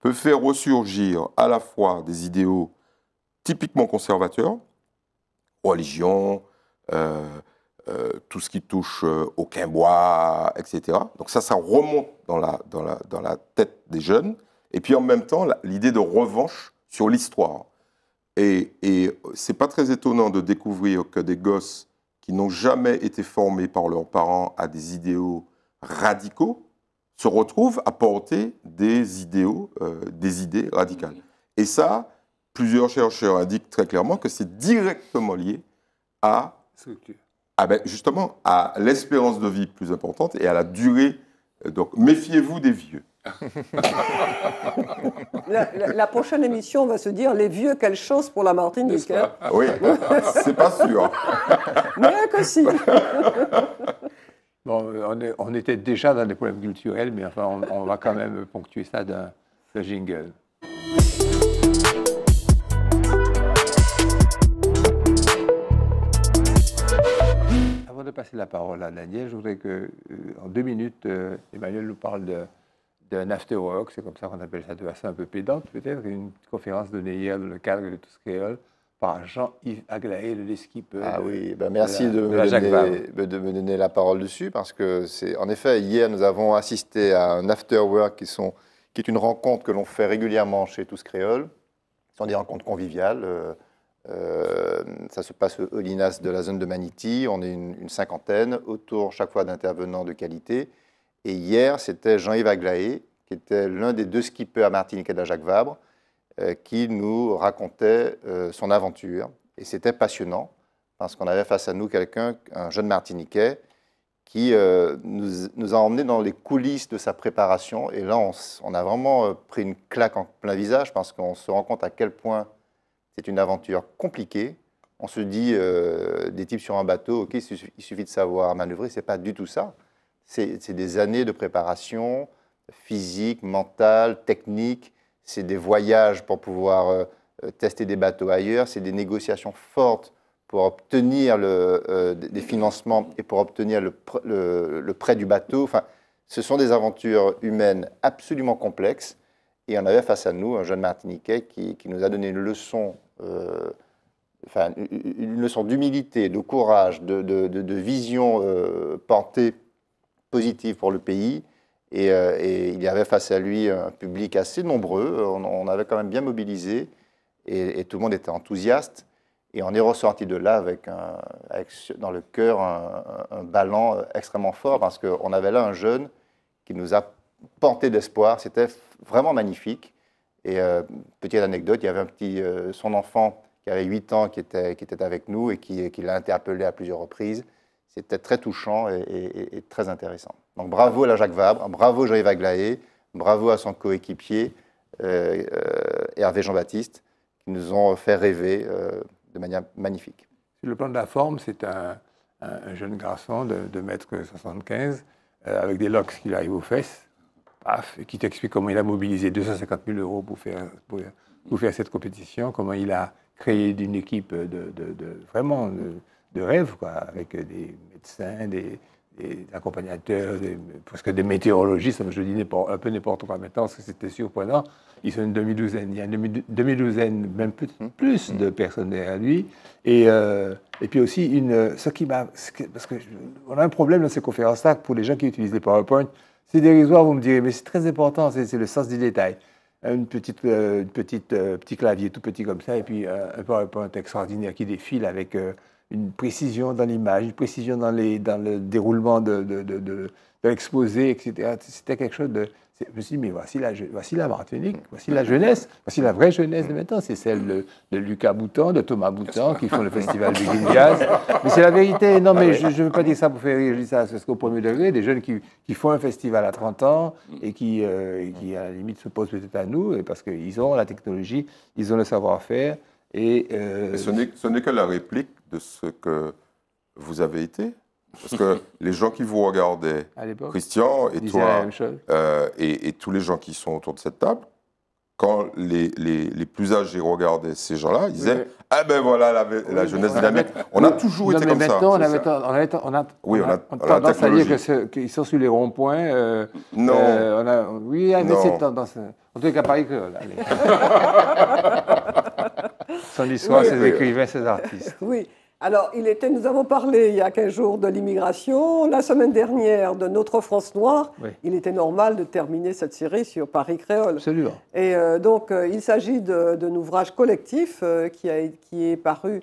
Speaker 4: peut faire ressurgir à la fois des idéaux typiquement conservateurs, religion, euh, euh, tout ce qui touche euh, au quimbois, etc. Donc ça, ça remonte dans la, dans la tête des jeunes. Et puis en même temps, l'idée de revanche sur l'histoire. Et, et c'est pas très étonnant de découvrir que des gosses qui n'ont jamais été formés par leurs parents à des idéaux radicaux se retrouvent à porter des idéaux, euh, des idées radicales. Et ça, plusieurs chercheurs indiquent très clairement que c'est directement lié à, ah ben justement à l'espérance de vie plus importante et à la durée. Donc méfiez-vous des vieux.
Speaker 2: la, prochaine émission on va se dire les vieux, quelle chance pour la Martinique. Hein. oui, c'est pas sûr. Mais que si.
Speaker 1: Bon, on, était déjà dans des problèmes culturels, mais enfin, on, va quand même ponctuer ça d'un jingle. Avant de passer la parole à Daniel, je voudrais que, euh, en deux minutes, euh, Emmanuel nous parle de d'un afterwork, c'est comme ça qu'on appelle ça de façon un peu pédante peut-être, une conférence donnée hier dans le cadre de Créoles par Jean-Yves Aglaé, le Ah oui, ben merci de, me donner,
Speaker 6: de, me donner, la parole dessus parce que c'est en effet hier nous avons assisté à un afterwork qui, qui est une rencontre que l'on fait régulièrement chez Tous Créoles. Ce sont des rencontres conviviales. Euh, euh, ça se passe au Linas de la zone de Maniti. On est une cinquantaine autour chaque fois d'intervenants de qualité et hier, c'était Jean-Yves Aglaé, qui était l'un des deux skippers à Martinique Jacques Vabre, euh, qui nous racontait euh, son aventure. Et c'était passionnant, parce qu'on avait face à nous quelqu'un, un jeune Martiniquais, qui euh, nous, a emmenés dans les coulisses de sa préparation. Et là, on, on a vraiment pris une claque en plein visage, parce qu'on se rend compte à quel point c'est une aventure compliquée. On se dit, des types sur un bateau, OK, il suffit de savoir manœuvrer, c'est pas du tout ça c'est des années de préparation physique, mentale, technique. C'est des voyages pour pouvoir euh, euh, tester des bateaux ailleurs. C'est des négociations fortes pour obtenir le, euh, des financements et pour obtenir le, prêt du bateau. Enfin, ce sont des aventures humaines absolument complexes. Et on avait face à nous un jeune Martiniquais qui, nous a donné une leçon, enfin, une, leçon d'humilité, de courage, de, vision portée positive pour le pays. Euh, et, il y avait face à lui un public assez nombreux. On, avait quand même bien mobilisé et, tout le monde était enthousiaste. Et on est ressorti de là avec, un, dans le cœur un, ballon extrêmement fort parce qu'on avait là un jeune qui nous a porté d'espoir. C'était vraiment magnifique. Et euh, petite anecdote, il y avait un petit, euh, son enfant qui avait 8 ans qui était, qui était avec nous et qui l'a interpellé à plusieurs reprises. C'était très touchant et, très intéressant. Donc bravo à la Jacques Vabre, bravo Joël Vaglaé, bravo à son coéquipier euh,
Speaker 1: euh, Hervé Jean-Baptiste, qui nous ont fait rêver euh, de manière magnifique. Sur le plan de la forme, c'est un, jeune garçon de, de m 75 avec des locks qui arrivent aux fesses, paf, et qui t'explique comment il a mobilisé 250 000 euros pour faire, faire cette compétition, comment il a créé une équipe de, de vraiment de rêve, quoi, avec des médecins, des, accompagnateurs, parce que des météorologistes, je dis un peu n'importe quoi maintenant, parce que c'était surprenant. Ils sont une demi-douzaine, il y a une demi-douzaine, même mmh. plus, de mmh. personnes derrière lui. Et, euh, et puis aussi, une, ce qui m'a. Parce qu'on a un problème dans ces conférences-là pour les gens qui utilisent les PowerPoint. C'est dérisoire, vous me direz, mais c'est très important, c'est le sens du détail. Une petite, euh, une petite, euh, petit clavier tout petit comme ça, et puis un PowerPoint extraordinaire qui défile avec une précision dans l'image, une précision dans, les, dans le déroulement de, l'exposé, etc. C'était quelque chose de. Je me suis dit, mais voici la, voici la Martinique, voici la jeunesse, voici la vraie jeunesse de maintenant. C'est celle de, Lucas Boutan, de Thomas Boutan, qui font le festival du Jazz. Mais c'est la vérité. Non, mais je ne veux pas dire ça pour faire rire, je dis ça parce qu'au premier degré, des jeunes qui, qui, font un festival à 30 ans et qui, euh, et qui à la limite, se posent peut-être à nous, parce qu'ils ont la technologie, ils ont le savoir-faire. Et, euh, ce n'est que
Speaker 4: la réplique de ce que vous avez été. Parce que les gens qui vous regardaient, Christian et toi, euh, et, tous les gens qui sont autour de cette table, quand les, plus âgés regardaient ces gens-là, ils disaient Ah ben voilà la, jeunesse dynamique. On a toujours été comme maintenant, ça. Maintenant,
Speaker 1: on, a, on, a, oui, on, a, on a tendance à dire qu'ils sont sur les ronds-points. Euh, non. Euh, on a, oui, ah, mais c'est tendance. En tout cas, Paris que. Son histoire, ces écrivains, ses artistes. Oui.
Speaker 2: Alors, il était, nous avons parlé il y a 15 jours de l'immigration, la semaine dernière de Notre France Noire. Il était normal de terminer cette série sur Paris créole. Absolument. Et euh, donc, euh, il s'agit d'un ouvrage collectif euh, qui, a, qui, est paru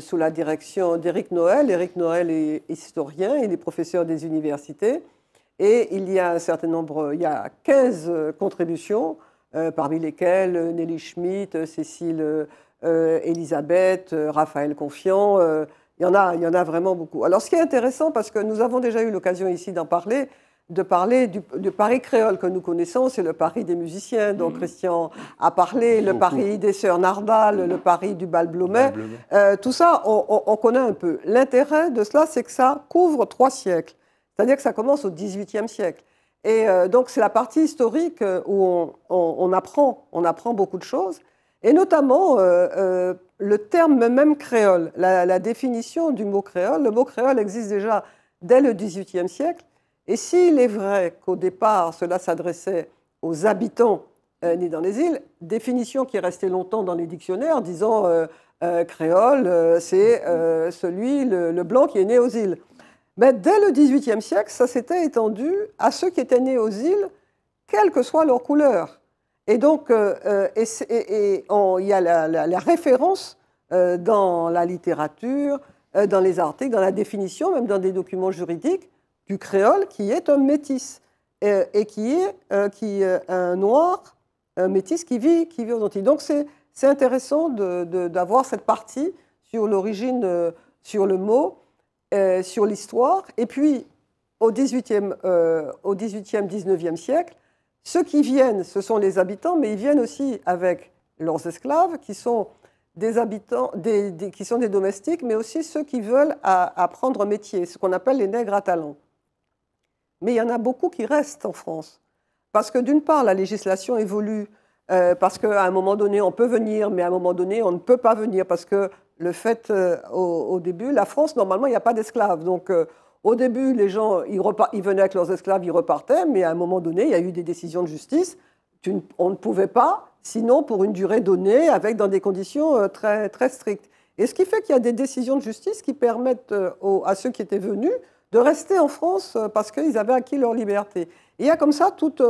Speaker 2: sous la direction d'Éric Noël. Éric Noël est historien, il est professeur des universités. Et il y a un certain nombre, il y a 15 contributions, parmi lesquelles Nelly Schmitt, Cécile euh, Elisabeth, euh, Raphaël Confiant. Euh, il, y en a, il y en a vraiment beaucoup. Alors, ce qui est intéressant, parce que nous avons déjà eu l'occasion ici d'en parler, de parler du, Paris créole que nous connaissons, c'est le Paris des musiciens dont mhm. Christian a parlé, le Paris des sœurs Nardal, le mhm. Paris du bal Blomet. tout ça, on, connaît un peu. L'intérêt de cela, c'est que ça couvre trois siècles, c'est-à-dire que ça commence au XVIIIe siècle. Et donc, c'est la partie historique où on apprend beaucoup de choses et notamment euh, euh, le terme même créole, la, définition du mot créole. Le mot créole existe déjà dès le XVIIIe siècle, et s'il est vrai qu'au départ cela s'adressait aux habitants euh, nés dans les îles, définition qui est restée longtemps dans les dictionnaires, disant créole, c'est celui, le, blanc qui est né aux îles. Mais dès le XVIIIe siècle, ça s'était étendu à ceux qui étaient nés aux îles, quelle que soit leur couleur. Et donc, euh, euh, et, il y a la, référence euh, dans la littérature, dans les articles, dans la définition, même dans des documents juridiques, du créole qui est un métis et, qui est qui, un noir, un métis qui vit, qui vit aux Antilles. Donc, c'est intéressant d'avoir cette partie sur l'origine, sur le mot, sur l'histoire. Et puis, au 18 au 18e, 19e siècle, ceux qui viennent, ce sont les habitants, mais ils viennent aussi avec leurs esclaves, qui sont des habitants, qui sont des domestiques, mais aussi ceux qui veulent apprendre un métier, ce qu'on appelle les nègres à talent. Mais il y en a beaucoup qui restent en France, parce que d'une part, la législation évolue, euh, parce qu'à un moment donné, on peut venir, mais à un moment donné, on ne peut pas venir, parce que le fait, euh, au, début, la France, normalement, il n'y a pas d'esclaves. Donc, euh, au début, les gens, ils, venaient avec leurs esclaves, ils repartaient, mais à un moment donné, il y a eu des décisions de justice. on ne pouvait pas, sinon pour une durée donnée, avec dans des conditions euh, très, très strictes. Et ce qui fait qu'il y a des décisions de justice qui permettent euh, à ceux qui étaient venus de rester en France euh, parce qu'ils avaient acquis leur liberté. il y a comme ça toute,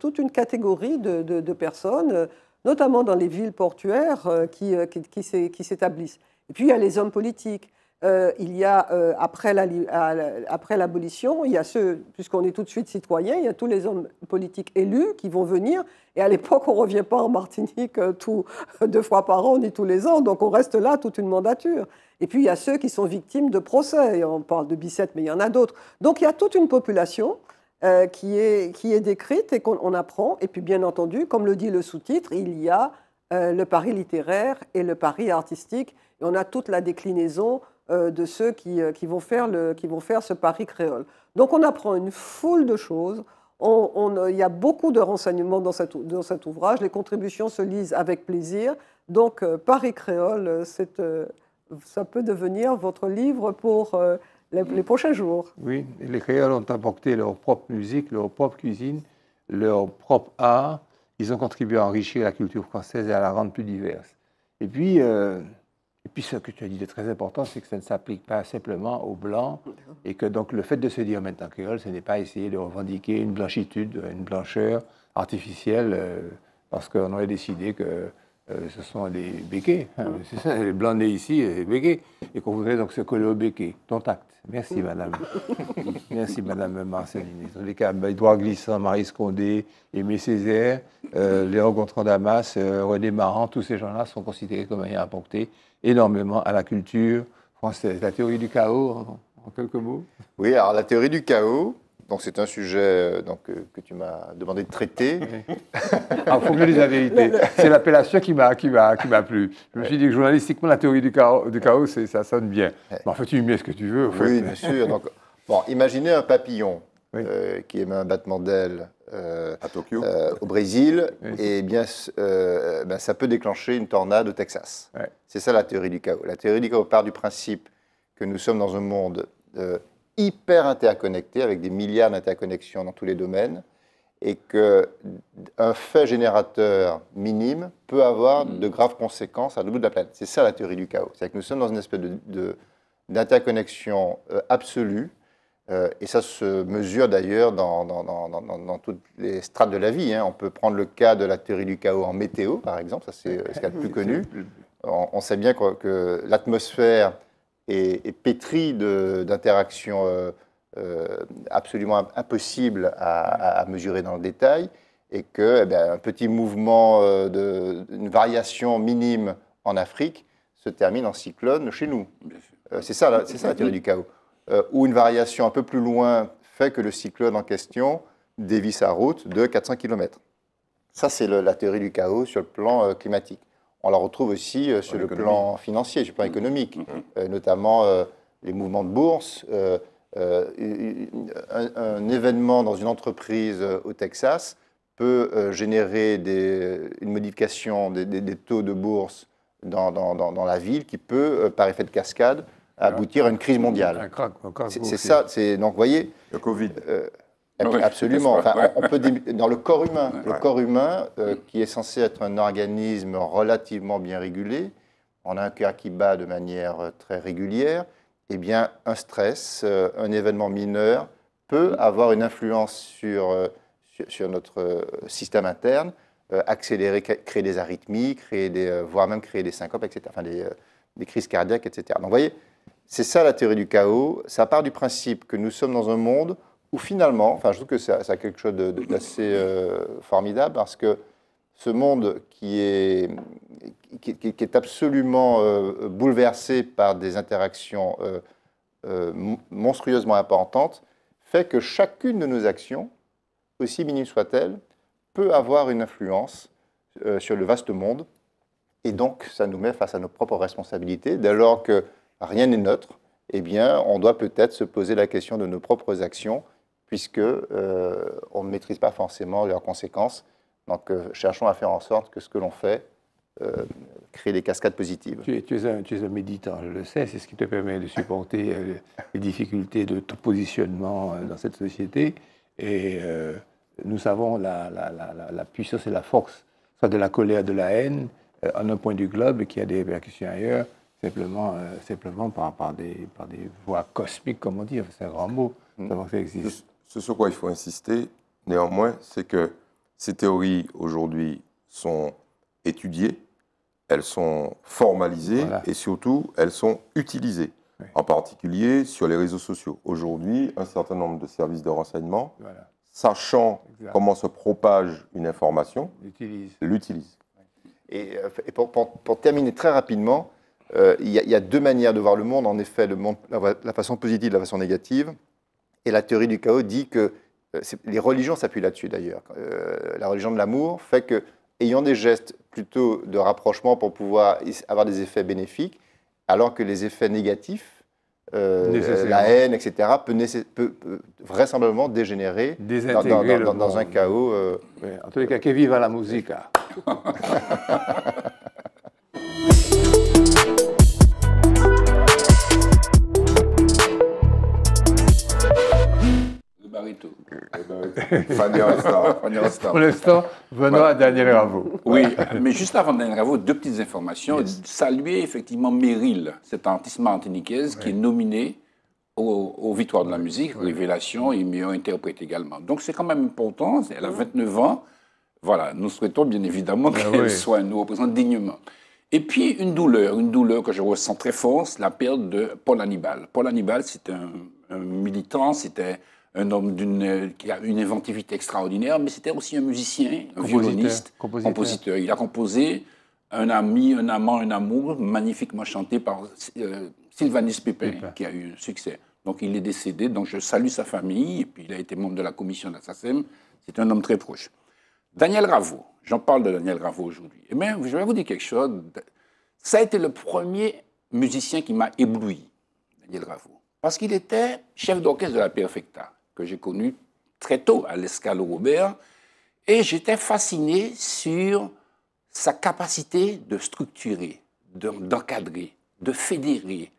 Speaker 2: toute une catégorie de, de, personnes, notamment dans les villes portuaires, qui, qui, qui s'établissent. Et puis il y a les hommes politiques. Euh, il y a, euh, après, l'abolition, il y a ceux, puisqu'on est tout de suite citoyen, il y a tous les hommes politiques élus qui vont venir. Et à l'époque, on ne revient pas en Martinique euh, deux fois par an ni tous les ans, donc on reste là toute une mandature. Et puis, il y a ceux qui sont victimes de procès. on parle de Bicette, mais il y en a d'autres. Donc, il y a toute une population qui, est, qui est décrite et qu'on apprend. Et puis, bien entendu, comme le dit le sous-titre, il y a le pari littéraire et le pari artistique. Et on a toute la déclinaison euh, de ceux euh, qui, vont faire le, qui vont faire ce pari créole. Donc on apprend une foule de choses. On, euh, il y a beaucoup de renseignements dans, cette, dans, cet ouvrage. Les contributions se lisent avec plaisir. Donc Paris créole, ça peut devenir votre livre pour les, prochains jours.
Speaker 1: Oui, les créoles ont apporté leur propre musique, leur propre cuisine, leur propre art. Ils ont contribué à enrichir la culture française et à la rendre plus diverse. Et puis, et puis ce que tu as dit de très important, c'est que ça ne s'applique pas simplement aux blancs et que donc le fait de se dire maintenant créole, ce n'est pas essayer de revendiquer une blanchitude, une blancheur artificielle euh, parce qu'on aurait décidé que euh, ce sont des béquets. Hein. Mmh. C'est ça, les blancs nés ici, les euh, béquets. Et qu'on voudrait donc se coller aux béquets. Ton tact. Merci, madame. Merci, madame Marceline. Dans les cas, Edouard Glissant, Marie Scondé, Aimé Césaire, euh, Léon Gontran-Damas, René Marant, tous ces gens-là sont considérés comme ayant apporté énormément à la culture française. La théorie du chaos, en, quelques mots
Speaker 6: Oui, alors la théorie du chaos, donc c'est un
Speaker 1: sujet euh, donc, euh, que tu m'as demandé de traiter. Il ah, faut que je la vérité. C'est l'appellation qui m'a qui m'a plu. Je me suis dit que journalistiquement la théorie du chaos, du chaos ça sonne bien. en fait tu mets ce que tu veux. Oui bien sûr. Donc, bon, imaginez un papillon euh,
Speaker 6: qui émet un battement d'aile euh, à Tokyo. Euh, au Brésil, et bien, euh, ben, ça peut déclencher une tornade au Texas. C'est ça la théorie du chaos. La théorie du chaos part du principe que nous sommes dans un monde hyper interconnecté, avec des milliards d'interconnexions dans tous les domaines, et que un fait générateur minime peut avoir mm. de graves conséquences à l'autre bout de la planète. C'est ça la théorie du chaos. C'est-à-dire que nous sommes dans une espèce d'interconnexion absolue euh, et ça se mesure d'ailleurs dans, toutes les strates de la vie. Hein. On peut prendre le cas de la théorie du chaos en météo, par exemple, ça c'est ce qu'il y plus connu. On, sait bien que, l'atmosphère est, pétrie d'interactions euh, euh, absolument impossibles à, mesurer dans le détail, et que eh un petit mouvement, une variation minime en Afrique se termine en cyclone chez nous. C'est ça, c'est ça la théorie du chaos. Euh, ou une variation un peu plus loin fait que le cyclone en question dévie sa route de 400 km. Ça, c'est la théorie du chaos sur le plan euh, climatique. On la retrouve aussi euh, sur le plan financier, sur le plan mm-hmm. économique, mm-hmm. notamment les mouvements de bourse. Un, événement dans une entreprise au Texas peut générer une modification des, taux de bourse dans, la ville qui peut, par effet de cascade, aboutir à une crise mondiale. C'est ça, c'est donc vous voyez. Le Covid. Euh,
Speaker 3: absolument. on peut
Speaker 6: dans le corps humain, le corps humain euh, qui est censé être un organisme relativement bien régulé, on a un cœur qui bat de manière euh, très régulière. Eh bien, un stress, un événement mineur peut mm. avoir une influence sur, sur, notre système interne, accélérer, créer des arythmies, créer des, voire même créer des syncopes, etc. Enfin, des, des crises cardiaques, etc. Donc, vous voyez, c'est ça la théorie du chaos. Ça part du principe que nous sommes dans un monde où finalement, enfin je trouve que ça, a quelque chose d'assez euh, formidable parce que ce monde qui est, qui, est absolument euh, bouleversé par des interactions euh, monstrueusement importantes fait que chacune de nos actions, aussi minime soit-elle, peut avoir une influence sur le vaste monde. Et donc, ça nous met face à nos propres responsabilités, dès lors que rien n'est neutre, eh bien, on doit peut-être se poser la question de nos propres actions, puisque euh, on ne maîtrise pas forcément leurs conséquences. Donc, euh, cherchons à faire en sorte que ce que l'on fait euh, crée des cascades positives. Tu es, un, méditant, je le sais, c'est ce qui te
Speaker 1: permet de supporter les difficultés de ton positionnement dans cette société. Et nous savons la, la, puissance et la force, soit de la colère, de la haine, en un point du globe qui a des répercussions ailleurs simplement, euh, simplement par, par, des, par des voies cosmiques, comme on dit, c'est un grand mot, mm. ça existe. Ce, sur quoi il faut
Speaker 4: insister, néanmoins, c'est que ces théories aujourd'hui sont étudiées, elles sont formalisées et surtout, elles sont utilisées. En particulier sur les réseaux sociaux. Aujourd'hui, un certain nombre de services de renseignement, sachant comment se propage une information, l'utilisent.
Speaker 6: Et, euh, et pour terminer très rapidement, euh, il y, a deux manières de voir le monde, en effet, le la, façon positive, la façon négative. Et la théorie du chaos dit que euh, les religions s'appuient là-dessus d'ailleurs. Euh, la religion de l'amour fait que, ayant des gestes plutôt de rapprochement pour pouvoir avoir des effets bénéfiques, alors que les effets négatifs, la haine, etc., peut, vraisemblablement dégénérer dans, un chaos. En
Speaker 1: tous les cas, que vive la musique Et eh ben, Pour l'instant, venons à Daniel Raveau. Oui, mais
Speaker 5: juste avant Daniel Raveau, deux petites informations. Saluer effectivement Meryl, cette artiste martiniquaise qui est nominée aux, Victoires de la musique, Révélation et meilleur interprète également. Donc c'est quand même important. Elle a 29 ans. Voilà, nous souhaitons bien évidemment ah qu'elle soit oui. soit, nous représente dignement. Et puis une douleur, une douleur que je ressens très fort, c'est la perte de Paul Hannibal. Paul Hannibal, c'est un, un, militant, c'était un homme d'une, qui a une inventivité extraordinaire, mais c'était aussi un musicien, un violoniste, compositeur. compositeur. Il a composé Un ami, un amant, un amour, magnifiquement chanté par euh, Sylvanus Pépin, qui a eu un succès. Donc il est décédé, donc je salue sa famille, et puis il a été membre de la commission d'Assassin. C'est un homme très proche. Daniel Raveau, j'en parle de Daniel Raveau aujourd'hui. Eh bien, je vais vous dire quelque chose. Ça a été le premier musicien qui m'a ébloui, Daniel Raveau, parce qu'il était chef d'orchestre de la Perfecta que j'ai connu très tôt à l'escale Robert, et j'étais fasciné sur sa capacité de structurer, d'encadrer, de, fédérer,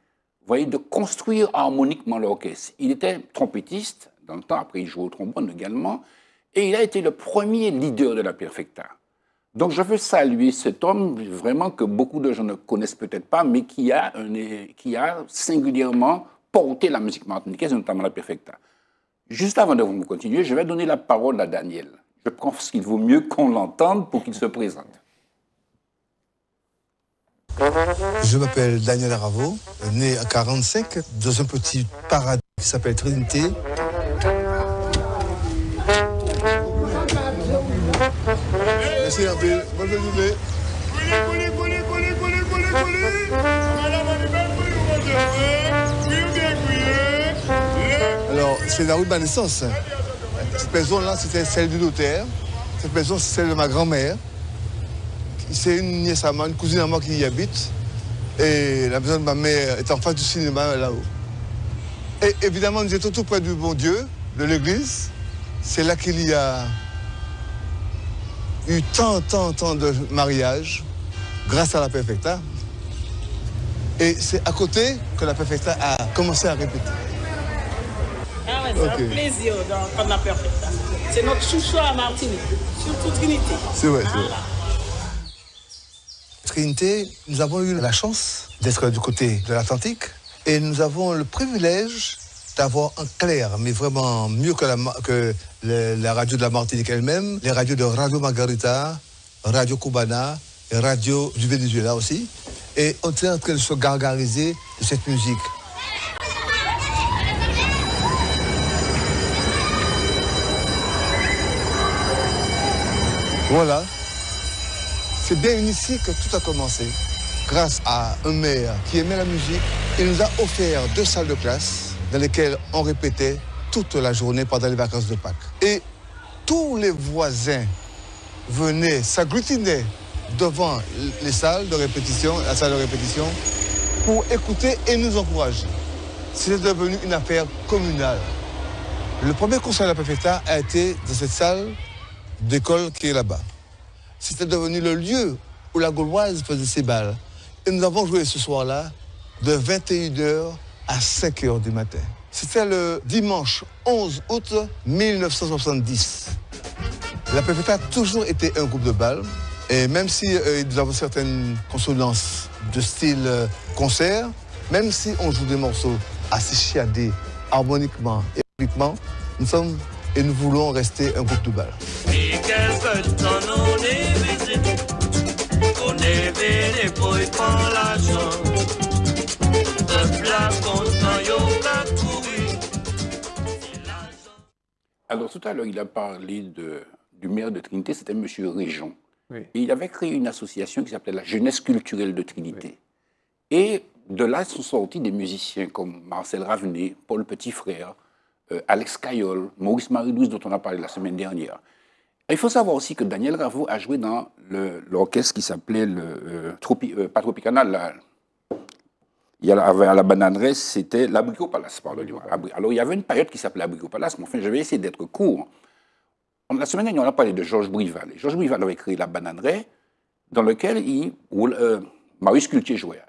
Speaker 5: voyez, de construire harmoniquement l'orchestre. Il était trompettiste dans le temps, après il jouait au trombone également, et il a été le premier leader de la Perfecta. Donc je veux saluer cet homme, vraiment que beaucoup de gens ne connaissent peut-être pas, mais qui a, un, qui a singulièrement porté la musique martiniquaise, notamment la Perfecta. Juste avant de vous continuer, je vais donner la parole à Daniel. Je pense qu'il vaut mieux qu'on l'entende pour qu'il se présente.
Speaker 3: Je m'appelle Daniel Aravo, né à 45 dans un petit paradis qui s'appelle Trinité c'est la rue de ma naissance. Cette maison-là, c'était celle du notaire. Cette maison, c'est celle de ma grand-mère. C'est une nièce à moi, une cousine à moi qui y habite. Et la maison de ma mère est en face du cinéma là-haut. Et évidemment, nous étions tout près du bon Dieu, de l'église. C'est là qu'il y a eu tant, tant, tant de mariages, grâce à la Perfecta. Et c'est à côté que la Perfecta a commencé à répéter.
Speaker 2: C'est un plaisir d'entendre la perfecta.
Speaker 3: C'est notre chouchou à Martinique, surtout Trinité. C'est vrai, c'est vrai. Trinité, nous avons eu la chance d'être du côté de l'Atlantique et nous avons le privilège d'avoir un clair, mais vraiment mieux que la, que la radio de la Martinique elle-même, les radios de Radio Margarita, Radio Cubana et Radio du Venezuela aussi. Et on est en train de se gargariser de cette musique. Voilà. C'est bien ici que tout a commencé. Grâce à un maire qui aimait la musique, il nous a offert deux salles de classe dans lesquelles on répétait toute la journée pendant les vacances de Pâques. Et tous les voisins venaient, s'agglutinaient devant les salles de répétition, la salle de répétition, pour écouter et nous encourager. C'est devenu une affaire communale. Le premier concert de la Perfecta a été dans cette salle d'école qui est là-bas. C'était devenu le lieu où la Gauloise faisait ses balles. Et nous avons joué ce soir-là de 21h à 5h du matin. C'était le dimanche 11 août 1970. La préfecture a toujours été un groupe de balles. Et même si euh, nous avons certaines consonances de style euh, concert, même si on joue des morceaux assez chiadés harmoniquement et rythmiquement, nous sommes et nous voulons rester un groupe de balles.
Speaker 5: Alors tout à l'heure, il a parlé du maire de Trinité, c'était M. Réjon. il avait créé une association qui s'appelait la Jeunesse culturelle de Trinité. Et de là sont sortis des musiciens comme Marcel Ravenet, Paul Petitfrère, euh, Alex Caillol, Maurice Marie-Louise dont on a parlé la semaine dernière. Ah, il faut savoir aussi que Daniel Ravo a joué dans l'orchestre qui s'appelait le euh, Tropi, euh, pas Tropicana, il y avait à la bananerie, c'était l'Abricot Palace, pardonnez-moi. Alors il y avait une période qui s'appelait l'Abricot Palace, mais enfin je vais essayer d'être court. La semaine dernière, on a parlé de Georges Brival. Georges Brival avait écrit la bananerie, dans lequel il, euh, Cultier jouait.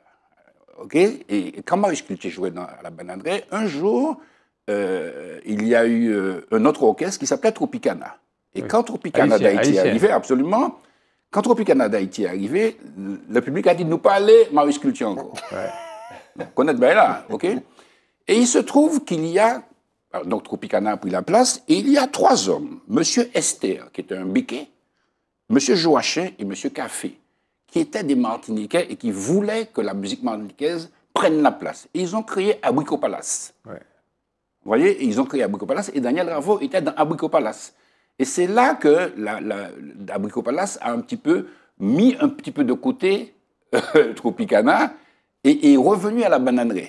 Speaker 5: et, quand Maurice Cultier jouait dans, à la bananerie, un jour, il y a eu un autre orchestre qui s'appelait Tropicana. Et quand Tropicana d'Haïti est arrivé, absolument, quand Tropicana d'Haïti est arrivé, le public a dit de nous pas aller Maurice Culture encore. Connaître bien là, OK Et il se trouve qu'il y a. donc Tropicana a pris la place, et il y a trois hommes. Monsieur Esther, qui était un biquet, Monsieur Joachim et Monsieur Café, qui étaient des Martiniquais et qui voulaient que la musique martiniquaise prenne la place. Et ils ont créé Abricopalace. Palace. Vous voyez, ils ont créé Abricopalace et Daniel Ravo était dans Abricopalace. Et c'est là que la, Palace a un petit peu mis un petit peu de côté euh, Tropicana et est revenu à la bananerie.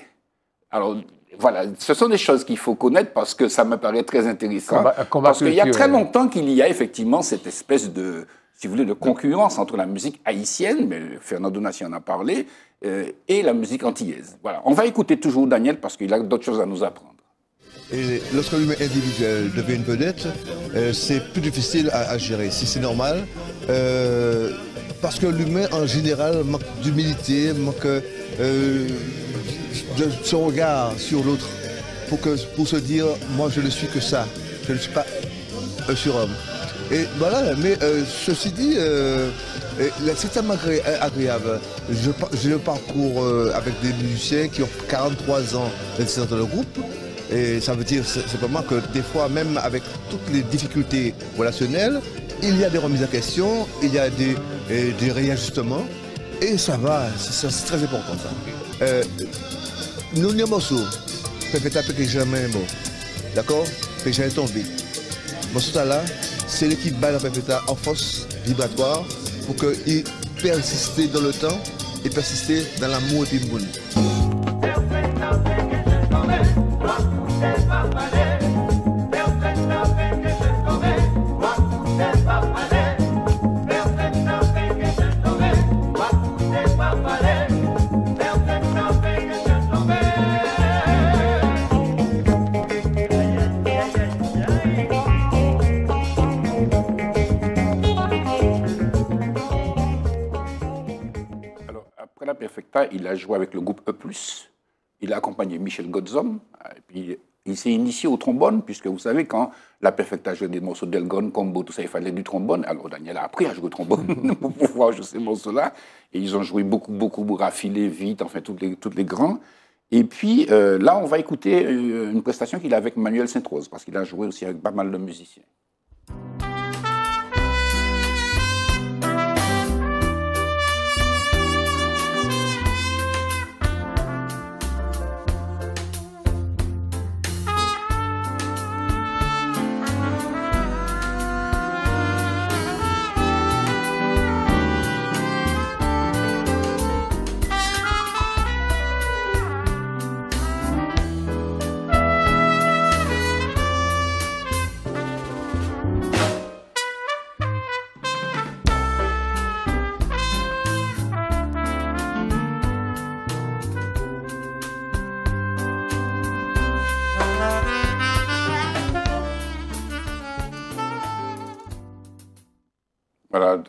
Speaker 5: Alors, voilà, ce sont des choses qu'il faut connaître parce que ça me paraît très intéressant. parce qu'il y a très longtemps qu'il y a effectivement cette espèce de, si vous voulez, de concurrence entre la musique haïtienne, mais Fernando Nassi en a parlé, euh, et la musique antillaise. Voilà, on va écouter toujours Daniel parce qu'il a d'autres choses à nous apprendre.
Speaker 3: Et lorsque l'humain individuel devient une vedette, euh, c'est plus difficile à, gérer. Si c'est normal, euh, parce que l'humain en général manque d'humilité, manque euh, de son regard sur l'autre pour, pour se dire moi je ne suis que ça, je ne suis pas un surhomme. Et voilà, mais ceci dit, c'est tellement agréable. J'ai un parcours avec des musiciens qui ont 43 ans d'existence dans le groupe. Et ça veut dire simplement que des fois, même avec toutes les difficultés relationnelles, il y a des remises en question, il y a des, euh, des réajustements. Et ça va, c'est très important ça. Euh, nous n'y sommes pas, que jamais bon. D'accord Que j'ai tombé. Mais ce là c'est l'équipe balle en force vibratoire pour qu'il persiste dans le temps et persiste dans l'amour du monde.
Speaker 5: Après La Perfecta, il a joué avec le groupe E+, il a accompagné Michel Godzom, et puis il s'est initié au trombone, puisque vous savez, quand la Perfecta a des morceaux d'Elgon, Combo, tout ça, il fallait du trombone. Alors Daniel a appris à jouer au trombone pour pouvoir jouer ces morceaux-là. Et ils ont joué beaucoup, beaucoup, raffiné, vite, enfin, toutes les, toutes les grands. Et puis, euh, là, on va écouter euh, une prestation qu'il a avec Manuel Saint-Rose, parce qu'il a joué aussi avec pas mal de musiciens.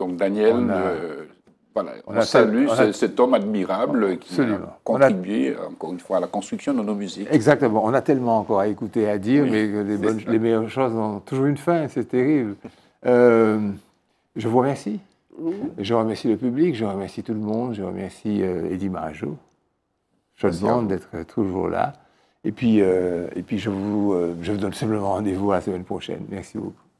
Speaker 5: Donc Daniel, on salue cet homme admirable qui a contribué, encore une fois, à la construction de nos musiques. Exactement,
Speaker 1: on a tellement encore à écouter, à dire, mais les, meilleures choses ont toujours une fin, c'est terrible. Euh, je vous remercie. Je remercie le public, je remercie tout le monde, je remercie euh, Je vous demande d'être toujours là. Et puis, euh, et puis je, vous, euh, je vous donne simplement rendez-vous à la semaine prochaine. Merci beaucoup.